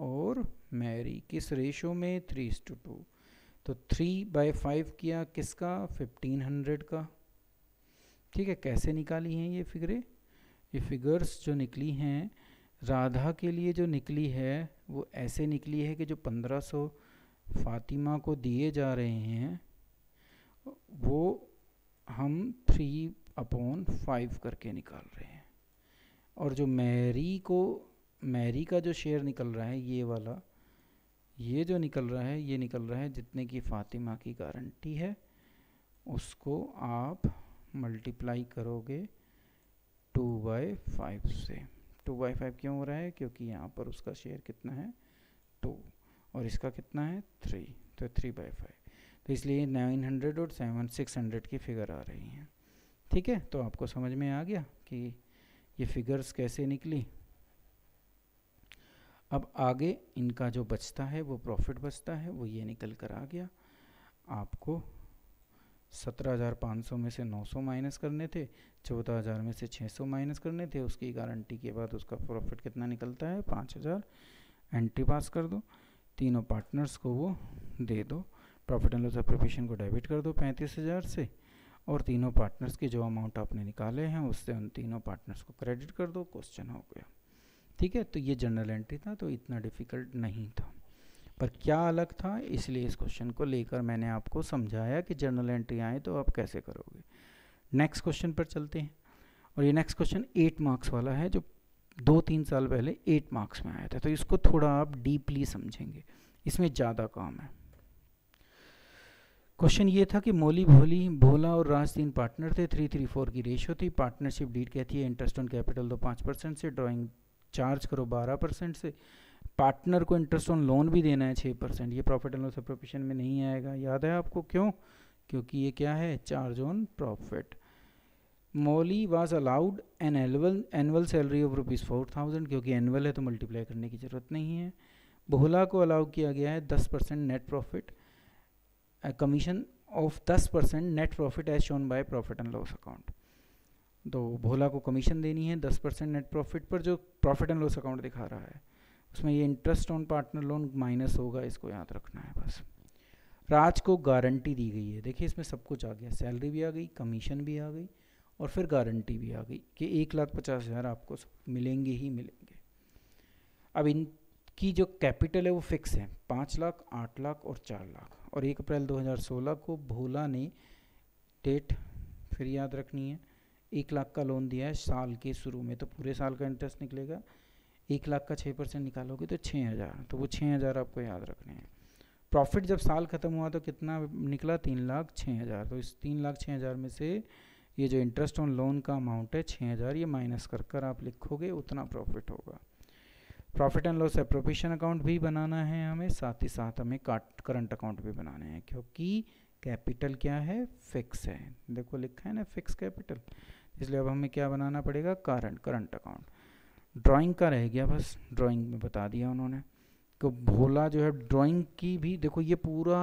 और मैरी किस रेशो में थ्री इस टू टू तो थ्री बाई फाइव किया किसका फिफ्टीन हंड्रेड का ठीक है कैसे निकाली हैं ये फिगरें ये फिगर्स जो निकली हैं राधा के लिए जो निकली है वो ऐसे निकली है कि जो पंद्रह सौ फातिमा को दिए जा रहे हैं वो हम थ्री अपॉन फाइव करके निकाल रहे हैं और जो मैरी को मैरी का जो शेयर निकल रहा है ये वाला ये जो निकल रहा है ये निकल रहा है जितने की फातिमा की गारंटी है उसको आप मल्टीप्लाई करोगे टू बाई फाइव से टू बाई फाइव क्यों हो रहा है क्योंकि यहाँ पर उसका शेयर कितना है टू और इसका कितना है थ्री तो थ्री बाई फाइव तो इसलिए नाइन हंड्रेड और सेवन सिक्स हंड्रेड की फिगर आ रही हैं ठीक है तो आपको समझ में आ गया कि ये फिगर्स कैसे निकली अब आगे इनका जो बचता है वो प्रॉफिट बचता है वो ये निकल कर आ गया आपको सत्रह हज़ार पाँच सौ में से नौ सौ माइनस करने थे चौदह हज़ार में से छः सौ माइनस करने थे उसकी गारंटी के बाद उसका प्रॉफिट कितना निकलता है पाँच हज़ार एंट्री पास कर दो तीनों पार्टनर्स को वो दे दो प्रॉफिट एंड लॉस अप्रोपेशन को डेबिट कर दो पैंतीस हज़ार से और तीनों पार्टनर्स के जो अमाउंट आपने निकाले हैं उससे उन तीनों पार्टनर्स को क्रेडिट कर दो क्वेश्चन हो गया ठीक है तो ये जनरल एंट्री था तो इतना डिफ़िकल्ट नहीं था पर क्या अलग था इसलिए इस क्वेश्चन को लेकर मैंने आपको समझाया कि जर्नल एंट्री आए तो आप कैसे करोगे नेक्स्ट क्वेश्चन पर चलते हैं और ये नेक्स्ट क्वेश्चन एट मार्क्स वाला है जो दो तीन साल पहले एट मार्क्स में आया था तो इसको थोड़ा आप डीपली समझेंगे इसमें ज़्यादा काम है क्वेश्चन ये था कि मोली भोली भोला और राज तीन पार्टनर थे थ्री थ्री फोर की रेशियो थी पार्टनरशिप डीड कहती है इंटरेस्ट ऑन कैपिटल दो पाँच परसेंट से ड्राइंग चार्ज करो बारह परसेंट से पार्टनर को इंटरेस्ट ऑन लोन भी देना है छः परसेंट ये प्रॉफिट एंड लॉस प्रोफेशन में नहीं आएगा याद है आपको क्यों क्योंकि ये क्या है charge on profit Moli was allowed an annual annual salary of rupees four thousand क्योंकि एनुअल है तो मल्टीप्लाई करने की ज़रूरत नहीं है बोहला को अलाउ किया गया है दस percent net profit commission of दस percent net profit as shown by profit and loss account तो भोला को कमीशन देनी है दस परसेंट नेट प्रॉफिट पर जो प्रॉफिट एंड लॉस अकाउंट दिखा रहा है उसमें ये interest on partner loan minus होगा इसको याद रखना है बस राज को गारंटी दी गई है देखिए इसमें सब कुछ आ गया सैलरी भी आ गई कमीशन भी आ गई और फिर गारंटी भी आ गई कि एक लाख पचास हज़ार आपको मिलेंगे ही मिलेंगे अब इनकी जो कैपिटल है वो फिक्स है पाँच लाख आठ लाख और चार लाख और एक अप्रैल 2016 को भोला ने डेट फिर याद रखनी है एक लाख का लोन दिया है साल के शुरू में तो पूरे साल का इंटरेस्ट निकलेगा एक लाख का छः परसेंट निकालोगे तो छः हज़ार तो वो छः हज़ार आपको याद रखने हैं प्रॉफिट जब साल ख़त्म हुआ तो कितना निकला तीन लाख छः हज़ार तो इस तीन लाख छः हज़ार में से ये जो इंटरेस्ट ऑन लोन का अमाउंट है छः हज़ार ये माइनस कर कर आप लिखोगे उतना प्रॉफिट होगा profit and loss appropriation account भी बनाना है हमें साथ ही साथ हमें काट करंट अकाउंट भी बनाने हैं क्योंकि कैपिटल क्या है फिक्स है देखो लिखा है ना फिक्स कैपिटल इसलिए अब हमें क्या बनाना पड़ेगा करंट करंट अकाउंट ड्राइंग का रह गया बस ड्राइंग में बता दिया उन्होंने कि तो भोला जो है ड्राइंग की भी देखो ये पूरा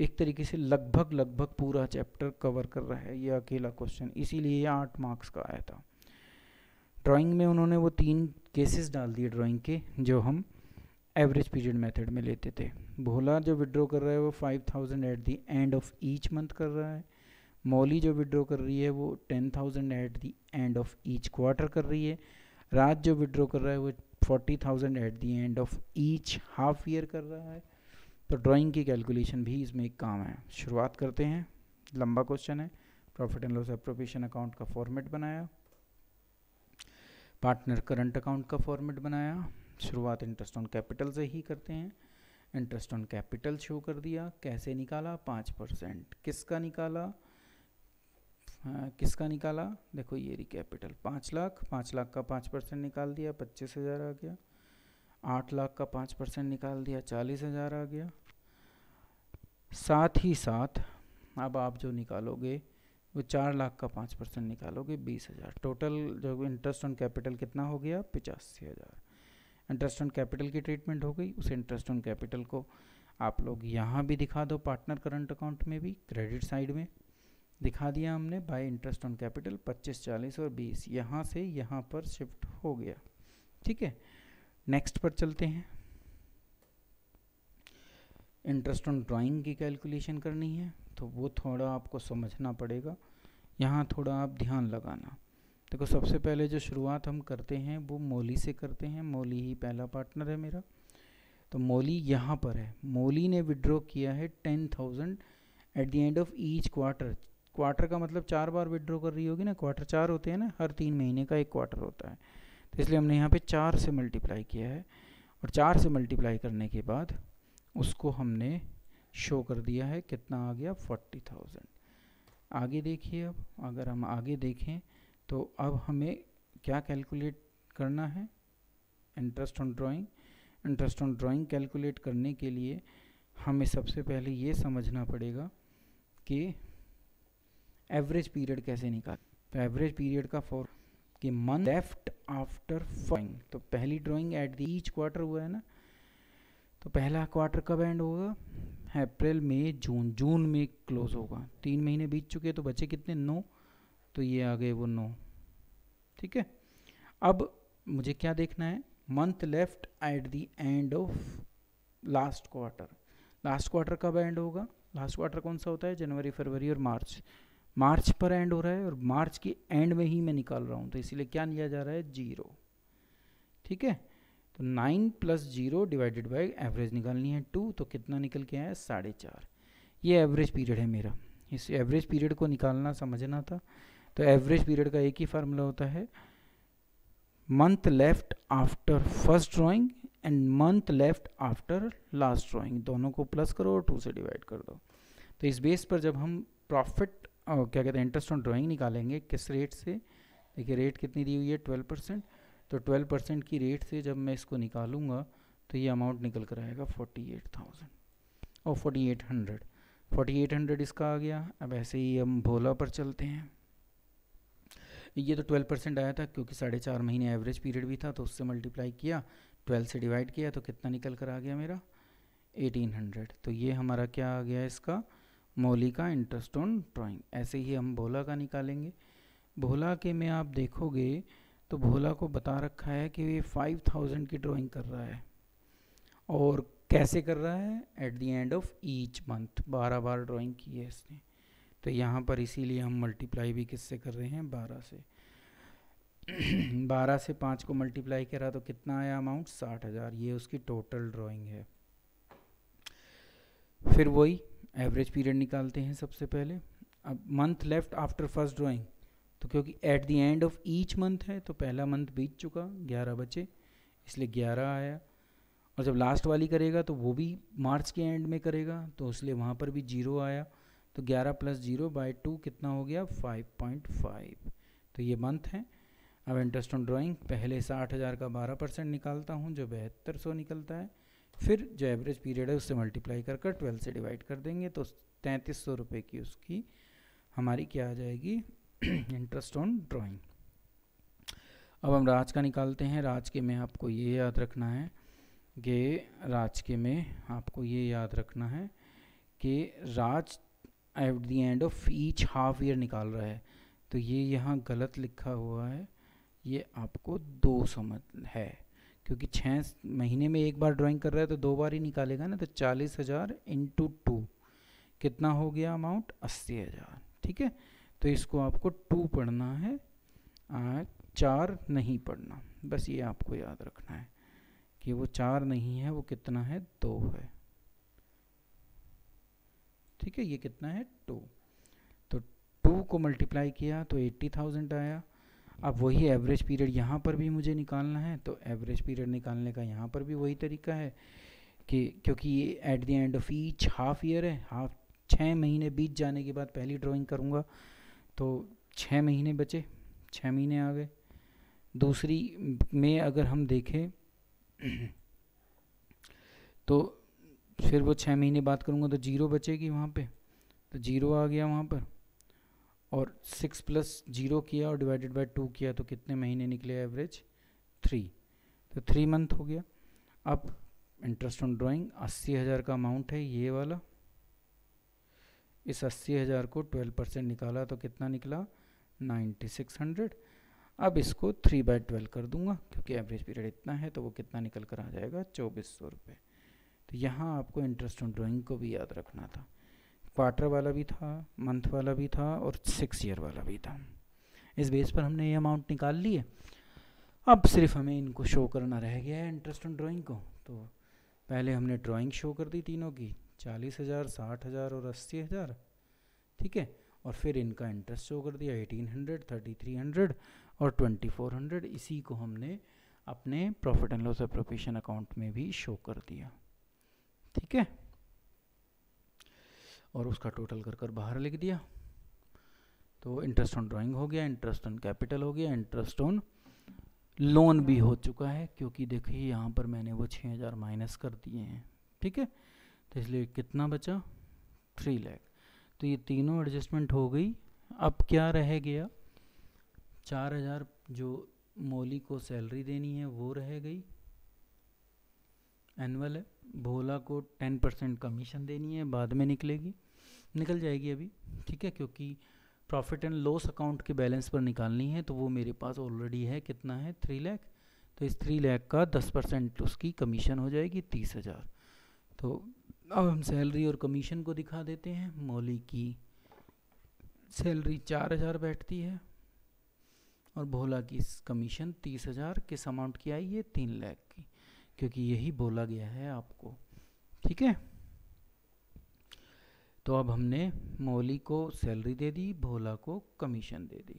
एक तरीके से लगभग लगभग पूरा चैप्टर कवर कर रहा है ये अकेला क्वेश्चन इसीलिए ये आठ मार्क्स का आया था ड्राइंग में उन्होंने वो तीन केसेस डाल दिए ड्राइंग के जो हम एवरेज पीरियड मेथड में लेते थे भोला जो विड्रॉ कर रहा है वो five thousand at the end of each month कर रहा है मौली जो विड्रॉ कर रही है वो ten thousand at the end of each quarter कर रही है राज जो विड्रॉ कर रहा है वो forty thousand at the end of each half year कर रहा है तो ड्राइंग की कैलकुलेशन भी इसमें एक काम है शुरुआत करते हैं लंबा क्वेश्चन है profit and loss appropriation account का फॉर्मेट बनाया पार्टनर करंट अकाउंट का फॉर्मेट बनाया शुरुआत इंटरेस्ट ऑन कैपिटल से ही करते हैं इंटरेस्ट ऑन कैपिटल शो कर दिया कैसे निकाला पाँच परसेंट किसका निकाला हाँ, किसका निकाला देखो ये री कैपिटल पाँच लाख पाँच लाख का पाँच परसेंट निकाल दिया पच्चीस हज़ार आ गया आठ लाख का पाँच परसेंट निकाल दिया चालीस हज़ार आ गया साथ ही साथ अब आप जो निकालोगे वो चार लाख का पाँच परसेंट निकालोगे बीस हज़ार टोटल जो इंटरेस्ट ऑन कैपिटल कितना हो गया पचासी हज़ार इंटरेस्ट ऑन कैपिटल की ट्रीटमेंट हो गई उस इंटरेस्ट ऑन कैपिटल को आप लोग यहाँ भी दिखा दो पार्टनर करंट अकाउंट में भी क्रेडिट साइड में दिखा दिया हमने बाय इंटरेस्ट ऑन कैपिटल 25 40 और 20 यहाँ से यहाँ पर शिफ्ट हो गया ठीक है नेक्स्ट पर चलते हैं इंटरेस्ट ऑन ड्राइंग की कैलकुलेशन करनी है तो वो थोड़ा आपको समझना पड़ेगा यहाँ थोड़ा आप ध्यान लगाना देखो सबसे पहले जो शुरुआत हम करते हैं वो मोली से करते हैं मोली ही पहला पार्टनर है मेरा तो मोली यहाँ पर है मोली ने विड्रॉ किया है ten thousand at the end of each quarter quarter का मतलब चार बार विड्रॉ कर रही होगी ना क्वार्टर चार होते हैं ना हर तीन महीने का एक क्वार्टर होता है तो इसलिए हमने यहाँ पे चार से मल्टीप्लाई किया है और चार से मल्टीप्लाई करने के बाद उसको हमने शो कर दिया है कितना आ गया फोर्टी थाउजेंड आगे देखिए अब अगर हम आगे देखें तो अब हमें क्या कैलकुलेट करना है interest on drawing interest on drawing calculate करने के लिए हमें सबसे पहले ये समझना पड़ेगा कि एवरेज पीरियड कैसे निकाल तो एवरेज पीरियड का फॉर कि मंथ लेफ्ट आफ्टर ड्राइंग तो पहली drawing at the each quarter हुआ है ना तो पहला क्वार्टर कब एंड होगा अप्रैल मई जून जून में क्लोज होगा तीन महीने बीत चुके तो बचे कितने नो तो ये आ गए वो नो ठीक है अब मुझे क्या देखना है month left at the end of last quarter last quarter कब एंड होगा लास्ट क्वार्टर कौन सा होता है जनवरी फरवरी और मार्च मार्च पर एंड हो रहा है और मार्च के एंड में ही मैं निकाल रहा हूँ तो इसीलिए क्या लिया जा रहा है जीरो ठीक है तो nine plus zero divided by average निकालनी है टू तो कितना निकल के आया साढ़े चार ये एवरेज पीरियड है मेरा इस एवरेज पीरियड को निकालना समझना था तो एवरेज पीरियड का एक ही फार्मूला होता है month left after first drawing and month left after last drawing दोनों को प्लस करो और टू से डिवाइड कर दो तो इस बेस पर जब हम प्रॉफिट और क्या कहते हैं इंटरेस्ट ऑन ड्राइंग निकालेंगे किस रेट से देखिए रेट कितनी दी हुई है ट्वेल्व परसेंट तो ट्वेल्व परसेंट की रेट से जब मैं इसको निकालूंगा तो ये अमाउंट निकल कर आएगा फोर्टी एट थाउजेंड और forty eight hundred forty eight hundred इसका आ गया अब ऐसे ही हम भोला पर चलते हैं ये तो ट्वेल्व परसेंट आया था क्योंकि साढ़े चार महीने एवरेज पीरियड भी था तो उससे मल्टीप्लाई किया ट्वेल्व से डिवाइड किया तो कितना निकल कर आ गया मेरा एटीन हंड्रेड तो ये हमारा क्या आ गया इसका मौली का इंटरेस्ट ऑन ड्राइंग ऐसे ही हम भोला का निकालेंगे भोला के में आप देखोगे तो भोला को बता रखा है कि ये फाइव थाउजेंड की ड्राइंग कर रहा है और कैसे कर रहा है at the end of each month बारह बार ड्राइंग की है इसने तो यहाँ पर इसीलिए हम मल्टीप्लाई भी किससे कर रहे हैं बारह से बारह से पाँच को मल्टीप्लाई करा तो कितना आया अमाउंट साठ हज़ार ये उसकी टोटल ड्राॅइंग है फिर वही एवरेज पीरियड निकालते हैं सबसे पहले अब month left after first drawing तो क्योंकि at the end of each month है तो पहला मंथ बीत चुका ग्यारह बचे इसलिए ग्यारह आया और जब लास्ट वाली करेगा तो वो भी मार्च के एंड में करेगा तो इसलिए वहाँ पर भी जीरो आया तो ग्यारह प्लस जीरो बाई टू कितना हो गया फाइव पॉइंट फाइव तो ये मंथ है अब इंटरेस्ट ऑन ड्राइंग पहले साठ हज़ार का बारह परसेंट निकालता हूँ जो बहत्तर सौ निकलता है फिर जो एवरेज पीरियड है उससे मल्टीप्लाई कर कर ट्वेल्व से डिवाइड कर देंगे तो तैंतीस सौ रुपये की उसकी हमारी क्या आ जाएगी इंटरेस्ट ऑन ड्राइंग अब हम राज का निकालते हैं राज के में आपको ये याद रखना है कि राज के में आपको ये याद रखना है कि राज at the end of each half year निकाल रहा है तो ये यहाँ गलत लिखा हुआ है ये आपको दो समझ है क्योंकि छः महीने में एक बार ड्राइंग कर रहा है तो दो बार ही निकालेगा ना तो चालीस हज़ार इंटू टू कितना हो गया अमाउंट अस्सी हज़ार ठीक है तो इसको आपको टू पढ़ना है आ, चार नहीं पढ़ना बस ये आपको याद रखना है कि वो चार नहीं है वो कितना है दो है ठीक है ये कितना है टू तो टू को मल्टीप्लाई किया तो एट्टी थाउजेंड आया अब वही एवरेज पीरियड यहाँ पर भी मुझे निकालना है तो एवरेज पीरियड निकालने का यहाँ पर भी वही तरीका है कि क्योंकि ये at the end of each half year है हाफ छः महीने बीत जाने के बाद पहली ड्राइंग करूँगा तो छः महीने बचे छः महीने आ गए दूसरी में अगर हम देखें तो फिर वो छः महीने बात करूँगा तो जीरो बचेगी वहाँ पे तो जीरो आ गया वहाँ पर और सिक्स प्लस जीरो किया और डिवाइडेड बाय टू किया तो कितने महीने निकले एवरेज थ्री तो थ्री मंथ हो गया अब इंटरेस्ट ऑन ड्राइंग अस्सी हज़ार का अमाउंट है ये वाला इस अस्सी हज़ार को ट्वेल्व परसेंट निकाला तो कितना निकला नाइन्टी सिक्स हंड्रेड अब इसको थ्री बाय ट्वेल्व कर दूंगा क्योंकि एवरेज पीरियड इतना है तो वो कितना निकल कर आ जाएगा चौबीस सौ रुपये तो यहाँ आपको इंटरेस्ट ऑन ड्राइंग को भी याद रखना था क्वार्टर वाला भी था मंथ वाला भी था और सिक्स ईयर वाला भी था इस बेस पर हमने ये अमाउंट निकाल लिए अब सिर्फ हमें इनको शो करना रह गया है इंटरेस्ट ऑन ड्राइंग को तो पहले हमने ड्राइंग शो कर दी तीनों की चालीस हज़ार साठ हज़ार और अस्सी हज़ार ठीक है और फिर इनका इंटरेस्ट शो कर दिया eighteen hundred thirty three hundred और ट्वेंटी फोर हंड्रेड इसी को हमने अपने profit and loss appropriation account में भी शो कर दिया ठीक है और उसका टोटल कर कर बाहर लिख दिया तो इंटरेस्ट ऑन ड्राइंग हो गया इंटरेस्ट ऑन कैपिटल हो गया इंटरेस्ट ऑन लोन भी हो चुका है क्योंकि देखिए यहाँ पर मैंने वो छः हज़ार माइनस कर दिए हैं ठीक है तो इसलिए कितना बचा थ्री लैख तो ये तीनों एडजस्टमेंट हो गई अब क्या रह गया चार हज़ार जो मोली को सैलरी देनी है वो रह गई एनुअल है भोला को टेन परसेंट कमीशन देनी है बाद में निकलेगी निकल जाएगी अभी ठीक है क्योंकि प्रॉफिट एंड लॉस अकाउंट के बैलेंस पर निकालनी है तो वो मेरे पास ऑलरेडी है कितना है थ्री लैख तो इस थ्री लैख का दस परसेंट उसकी कमीशन हो जाएगी तीस हज़ार तो अब हम सैलरी और कमीशन को दिखा देते हैं मौली की सैलरी चार हज़ार बैठती है और भोला की कमीशन तीस हज़ार किस अमाउंट की आई है तीन लाख की क्योंकि यही बोला गया है आपको ठीक है तो अब हमने मौली को सैलरी दे दी भोला को कमीशन दे दी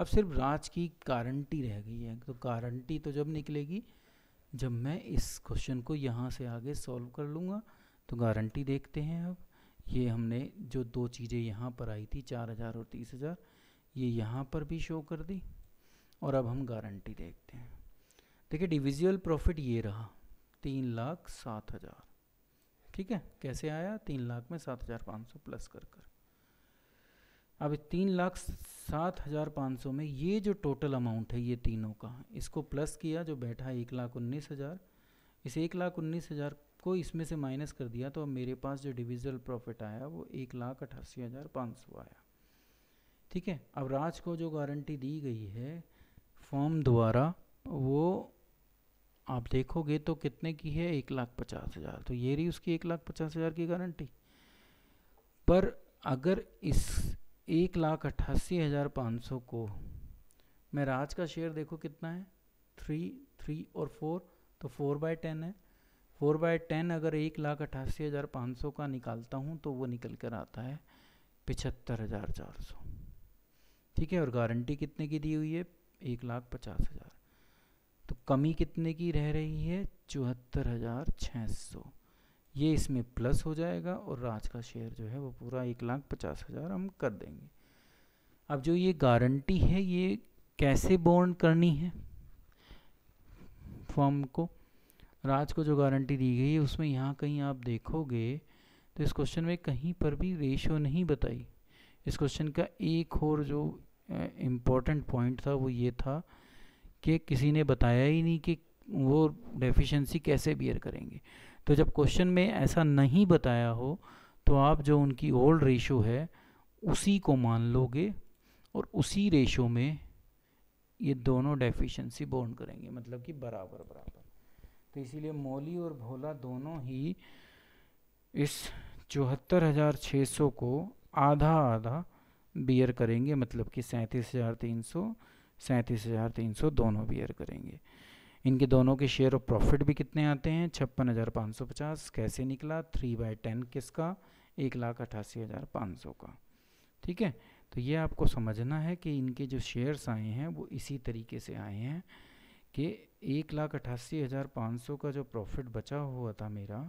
अब सिर्फ राज की गारंटी रह गई है तो गारंटी तो जब निकलेगी जब मैं इस क्वेश्चन को यहाँ से आगे सॉल्व कर लूँगा तो गारंटी देखते हैं अब ये हमने जो दो चीज़ें यहाँ पर आई थी चार हज़ार और तीस हज़ार ये यहाँ पर भी शो कर दी और अब हम गारंटी देखते हैं देखिए डिविजुअल प्रॉफिट ये रहा तीन लाख सात हज़ार ठीक है कैसे आया तीन लाख में सात हज़ार पाँच सौ प्लस कर कर अब तीन लाख सात हज़ार पाँच सौ में ये जो टोटल अमाउंट है ये तीनों का इसको प्लस किया जो बैठा है एक लाख उन्नीस हज़ार इस एक लाख उन्नीस हज़ार को इसमें से माइनस कर दिया तो अब मेरे पास जो डिविजल प्रॉफिट आया वो एक लाख अठासी हज़ार पाँच सौ आया ठीक है अब राज को जो गारंटी दी गई है फॉर्म द्वारा वो आप देखोगे तो कितने की है एक लाख पचास हज़ार तो ये रही उसकी एक लाख पचास हज़ार की गारंटी पर अगर इस एक लाख अट्ठासी हज़ार पाँच सौ को मैं राज का शेयर देखो कितना है थ्री थ्री और फोर तो फोर बाय टेन है फोर बाय टेन अगर एक लाख अट्ठासी हज़ार पाँच सौ का निकालता हूँ तो वो निकल कर आता है पिछहत्तर हज़ार चार सौ ठीक है और गारंटी कितने की दी हुई है एक लाख पचास हज़ार तो कमी कितने की रह रही है चौहत्तर हज़ार छः सौ ये इसमें प्लस हो जाएगा और राज का शेयर जो है वो पूरा एक लाख पचास हज़ार हम कर देंगे अब जो ये गारंटी है ये कैसे बॉन्ड करनी है फॉर्म को राज को जो गारंटी दी गई है उसमें यहाँ कहीं आप देखोगे तो इस क्वेश्चन में कहीं पर भी रेशो नहीं बताई इस क्वेश्चन का एक और जो इम्पोर्टेंट पॉइंट था वो ये था कि किसी ने बताया ही नहीं कि वो डेफिशिएंसी कैसे बियर करेंगे तो जब क्वेश्चन में ऐसा नहीं बताया हो तो आप जो उनकी ओल्ड रेशो है उसी को मान लोगे और उसी रेशो में ये दोनों डेफिशिएंसी बॉन्ड करेंगे मतलब कि बराबर बराबर तो इसीलिए मोली और भोला दोनों ही इस चौहत्तर हज़ार छः सौ को आधा आधा बियर करेंगे मतलब कि सैंतीस हज़ार तीन सौ सैंतीस हज़ार तीन सौ दोनों बियर करेंगे इनके दोनों के शेयर ऑफ प्रॉफिट भी कितने आते हैं छप्पन हज़ार पाँच सौ पचास कैसे निकला थ्री बाई टेन किसका एक लाख अट्ठासी हज़ार पाँच सौ का ठीक है तो ये आपको समझना है कि इनके जो शेयर्स आए हैं वो इसी तरीके से आए हैं कि एक लाख अट्ठासी हज़ार पाँच सौ का जो प्रॉफिट बचा हुआ था मेरा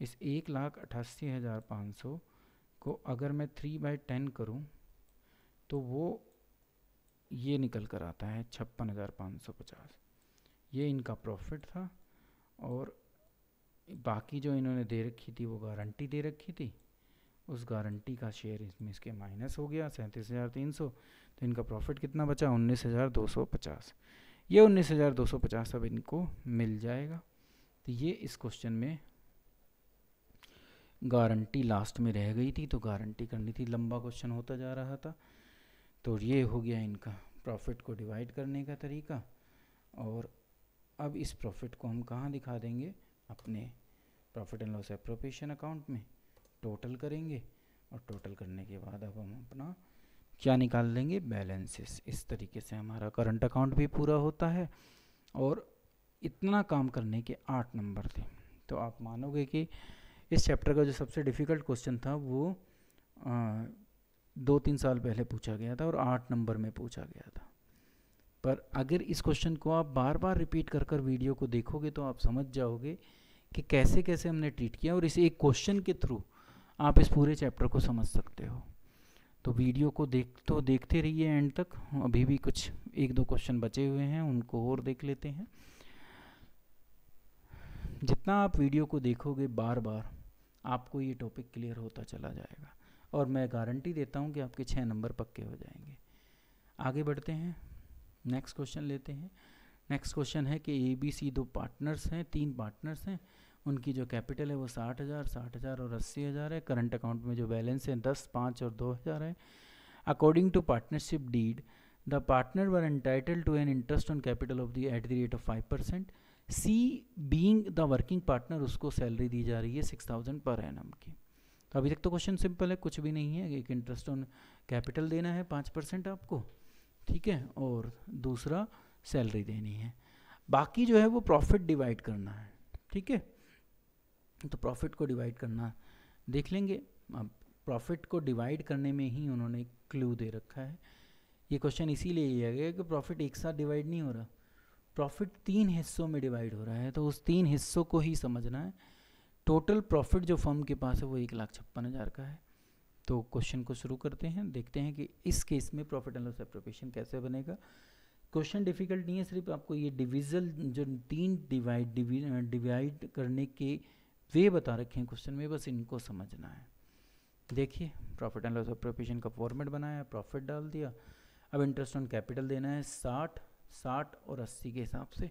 इस एक लाख अट्ठासी हज़ार पाँच सौ को अगर मैं थ्री बाई टेन करूँ तो वो ये निकल कर आता है छप्पन हज़ार पाँच सौ पचास ये इनका प्रॉफिट था और बाकी जो इन्होंने दे रखी थी वो गारंटी दे रखी थी उस गारंटी का शेयर इसमें इसके माइनस हो गया सैंतीस हज़ार तीन सौ तो इनका प्रॉफिट कितना बचा उन्नीस हज़ार दो सौ पचास ये उन्नीस हज़ार दो सौ पचास अब इनको मिल जाएगा तो ये इस क्वेश्चन में गारंटी लास्ट में रह गई थी तो गारंटी करनी थी लंबा क्वेश्चन होता जा रहा था तो ये हो गया इनका प्रॉफिट को डिवाइड करने का तरीका और अब इस प्रॉफिट को हम कहाँ दिखा देंगे अपने profit and loss appropriation account में टोटल करेंगे और टोटल करने के बाद अब हम अपना क्या निकाल लेंगे बैलेंसेस इस तरीके से हमारा करंट अकाउंट भी पूरा होता है और इतना काम करने के आठ नंबर थे तो आप मानोगे कि इस चैप्टर का जो सबसे डिफ़िकल्ट क्वेश्चन था वो आ, दो तीन साल पहले पूछा गया था और आठ नंबर में पूछा गया था पर अगर इस क्वेश्चन को आप बार बार रिपीट कर कर वीडियो को देखोगे तो आप समझ जाओगे कि कैसे कैसे हमने ट्रीट किया और इस एक क्वेश्चन के थ्रू आप इस पूरे चैप्टर को समझ सकते हो तो वीडियो को देख तो देखते रहिए एंड तक अभी भी कुछ एक दो क्वेश्चन बचे हुए हैं उनको और देख लेते हैं जितना आप वीडियो को देखोगे बार बार आपको ये टॉपिक क्लियर होता चला जाएगा और मैं गारंटी देता हूँ कि आपके छः नंबर पक्के हो जाएंगे आगे बढ़ते हैं नेक्स्ट क्वेश्चन लेते हैं नेक्स्ट क्वेश्चन है कि ए बी सी दो पार्टनर्स हैं तीन पार्टनर्स हैं उनकी जो कैपिटल है वो साठ हज़ार साठ हज़ार और अस्सी हज़ार है करंट अकाउंट में जो बैलेंस है दस पाँच और दो हज़ार है according to partnership deed the partner were entitled to an interest on capital of the at the rate of five percent C being the working partner उसको सैलरी दी जा रही है सिक्स थाउजेंड पर एम की तो अभी तक तो क्वेश्चन सिंपल है कुछ भी नहीं है एक इंटरेस्ट ऑन कैपिटल देना है पाँच परसेंट आपको ठीक है और दूसरा सैलरी देनी है बाकी जो है वो प्रॉफिट डिवाइड करना है ठीक है तो प्रॉफिट को डिवाइड करना देख लेंगे अब प्रॉफिट को डिवाइड करने में ही उन्होंने क्लू दे रखा है ये क्वेश्चन इसीलिए लिया गया कि प्रॉफिट एक साथ डिवाइड नहीं हो रहा प्रॉफिट तीन हिस्सों में डिवाइड हो रहा है तो उस तीन हिस्सों को ही समझना है टोटल प्रॉफिट जो फर्म के पास है वो एक लाख छप्पन हज़ार का है तो क्वेश्चन को शुरू करते हैं देखते हैं कि इस केस में प्रॉफिट एंड लॉस एप्रोपेशन कैसे बनेगा क्वेश्चन डिफिकल्ट नहीं है सिर्फ आपको ये डिविजल जो तीन डिवाइड डिवाइड करने के वे बता रखे हैं क्वेश्चन में बस इनको समझना है देखिए प्रॉफिट एंड लॉस एप्रोपेशन का फॉर्मेट बनाया प्रॉफिट डाल दिया अब इंटरेस्ट ऑन कैपिटल देना है साठ साठ और अस्सी के हिसाब से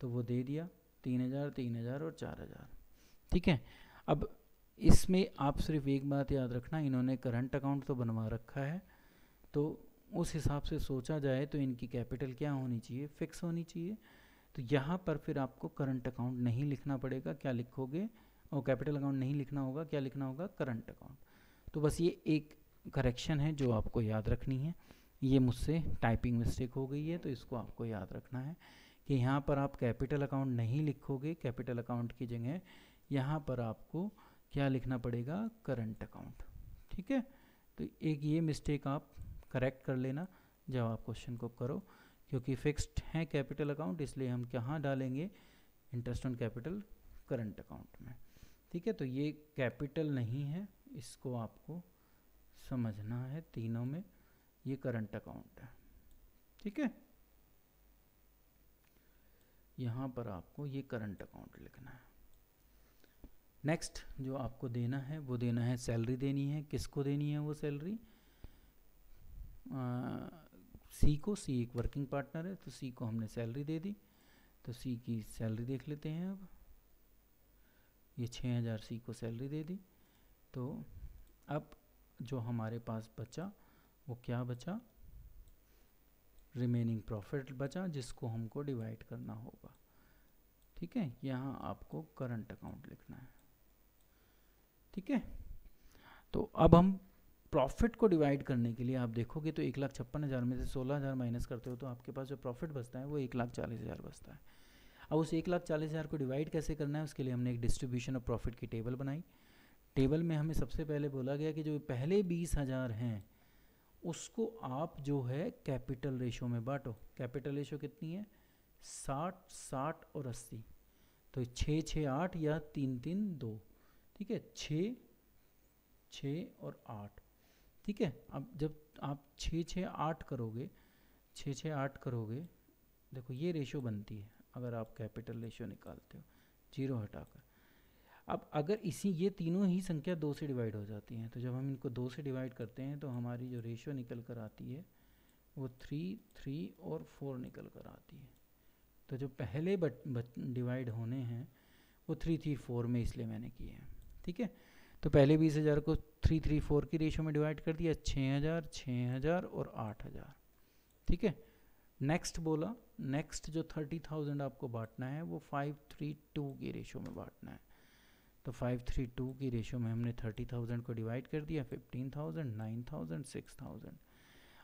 तो वो दे दिया तीन हज़ार तीन हज़ार और चार हज़ार ठीक है अब इसमें आप सिर्फ एक बात याद रखना इन्होंने करंट अकाउंट तो बनवा रखा है तो उस हिसाब से सोचा जाए तो इनकी कैपिटल क्या होनी चाहिए फिक्स होनी चाहिए तो यहाँ पर फिर आपको करंट अकाउंट नहीं लिखना पड़ेगा क्या लिखोगे और कैपिटल अकाउंट नहीं लिखना होगा क्या लिखना होगा करंट अकाउंट तो बस ये एक करेक्शन है जो आपको याद रखनी है ये मुझसे टाइपिंग मिस्टेक हो गई है तो इसको आपको याद रखना है कि यहाँ पर आप कैपिटल अकाउंट नहीं लिखोगे कैपिटल अकाउंट की जगह यहाँ पर आपको क्या लिखना पड़ेगा करंट अकाउंट ठीक है तो एक ये मिस्टेक आप करेक्ट कर लेना जब आप क्वेश्चन को करो क्योंकि फिक्स्ड है कैपिटल अकाउंट इसलिए हम कहाँ डालेंगे interest on capital current account में ठीक है तो ये कैपिटल नहीं है इसको आपको समझना है तीनों में ये करंट अकाउंट है ठीक है यहाँ पर आपको ये करंट अकाउंट लिखना है नेक्स्ट जो आपको देना है वो देना है सैलरी देनी है किसको देनी है वो सैलरी सी को सी एक वर्किंग पार्टनर है तो सी को हमने सैलरी दे दी तो सी की सैलरी देख लेते हैं अब ये छः हज़ार सी को सैलरी दे दी तो अब जो हमारे पास बचा वो क्या बचा रिमेनिंग प्रॉफिट बचा जिसको हमको डिवाइड करना होगा ठीक है यहाँ आपको करंट अकाउंट लिखना है ठीक है तो अब हम प्रॉफिट को डिवाइड करने के लिए आप देखोगे तो एक लाख छप्पन हज़ार में से सोलह हज़ार माइनस करते हो तो आपके पास जो प्रॉफिट बचता है वो एक लाख चालीस हज़ार बचता है अब उस एक लाख चालीस हज़ार को डिवाइड कैसे करना है उसके लिए हमने एक डिस्ट्रीब्यूशन ऑफ प्रॉफिट की टेबल बनाई टेबल में हमें सबसे पहले बोला गया कि जो पहले बीस हज़ार हैं उसको आप जो है कैपिटल रेशो में बांटो कैपिटल रेशो कितनी है साठ साठ और अस्सी तो छः छः आठ या तीन तीन दो ठीक है छ छ और आठ ठीक है अब जब आप छ छ आठ करोगे छ छ आठ करोगे देखो ये रेशो बनती है अगर आप कैपिटल रेशो निकालते हो जीरो हटाकर अब अगर इसी ये तीनों ही संख्या दो से डिवाइड हो जाती हैं तो जब हम इनको दो से डिवाइड करते हैं तो हमारी जो रेशो निकल कर आती है वो थ्री थ्री और फोर निकल कर आती है तो जो पहले बट डिवाइड होने हैं वो थ्री थ्री फोर में इसलिए मैंने किए हैं ठीक है तो पहले बीस हज़ार को थ्री थ्री फोर की रेशो में डिवाइड कर दिया छः हज़ार छः हज़ार और आठ हज़ार ठीक है नेक्स्ट बोला नेक्स्ट जो थर्टी थाउजेंड आपको बांटना है वो फाइव थ्री टू की रेशो में बांटना है तो फाइव थ्री टू की रेशो में हमने थर्टी थाउजेंड को डिवाइड कर दिया fifteen thousand nine thousand six thousand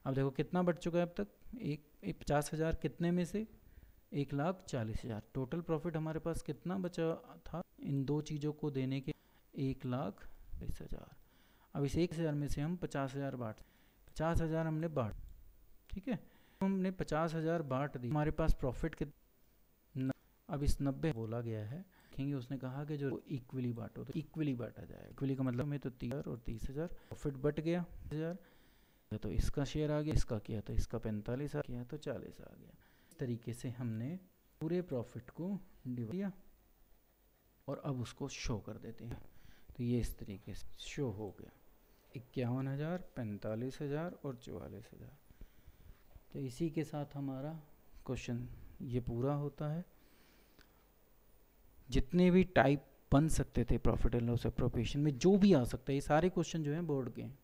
अब देखो कितना बढ़ चुका है अब तक एक, एक पचास हज़ार कितने में से एक लाख चालीस हज़ार टोटल प्रॉफिट हमारे पास कितना बचा था इन दो चीज़ों को देने के एक लाख बीस हज़ार अब इस एक हज़ार में से हम पचास हज़ार बांट पचास हज़ार हमने बांट ठीक है हमने पचास हज़ार बांट दी हमारे पास प्रॉफिट के न, अब इस नब्बे बोला गया है देखेंगे उसने कहा कि जो इक्वली बांटो तो इक्वली बांटा जाए इक्वली का मतलब हमें तो तीस और तीस प्रॉफिट बट गया हज़ार तो इसका शेयर आ गया इसका किया तो इसका पैंतालीस किया तो चालीस आ गया इस तरीके से हमने पूरे प्रॉफिट को डिवाइड किया और अब उसको शो कर देते हैं तो ये इस तरीके से शो हो गया इक्यावन हज़ार पैंतालीस हज़ार और चवालीस हज़ार तो इसी के साथ हमारा क्वेश्चन ये पूरा होता है जितने भी टाइप बन सकते थे प्रॉफिट एंड लॉस अप्रोप्रिएशन में जो भी आ सकता है ये सारे क्वेश्चन जो हैं बोर्ड के हैं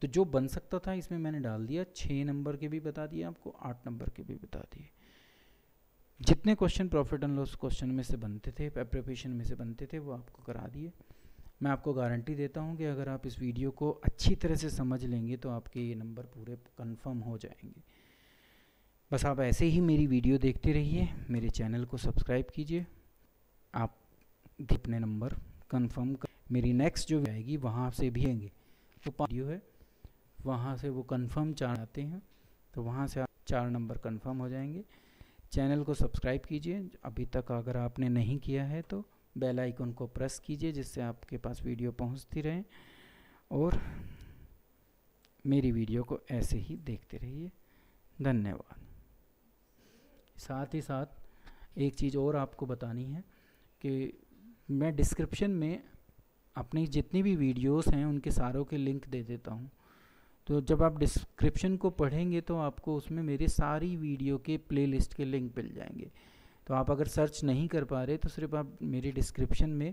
तो जो बन सकता था इसमें मैंने डाल दिया छः नंबर के भी बता दिए आपको आठ नंबर के भी बता दिए जितने question profit and loss question में से बनते थे प्रिपरेशन में से बनते थे वो आपको करा दिए मैं आपको गारंटी देता हूँ कि अगर आप इस वीडियो को अच्छी तरह से समझ लेंगे तो आपके ये नंबर पूरे कंफर्म हो जाएंगे बस आप ऐसे ही मेरी वीडियो देखते रहिए मेरे चैनल को सब्सक्राइब कीजिए आप अपने नंबर कंफर्म कर मेरी नेक्स्ट जो आएगी वहाँ से भी आएंगे तो वीडियो है वहाँ से वो कन्फर्म चार आते हैं तो वहाँ से आप चार नंबर कन्फर्म हो जाएंगे चैनल को सब्सक्राइब कीजिए अभी तक अगर आपने नहीं किया है तो बेल आइकन को प्रेस कीजिए जिससे आपके पास वीडियो पहुंचती रहे और मेरी वीडियो को ऐसे ही देखते रहिए धन्यवाद साथ ही साथ एक चीज़ और आपको बतानी है कि मैं डिस्क्रिप्शन में अपनी जितनी भी वीडियोस हैं उनके सारों के लिंक दे देता हूँ तो जब आप डिस्क्रिप्शन को पढ़ेंगे तो आपको उसमें मेरे सारी वीडियो के प्लेलिस्ट के लिंक मिल जाएंगे तो आप अगर सर्च नहीं कर पा रहे तो सिर्फ आप मेरी डिस्क्रिप्शन में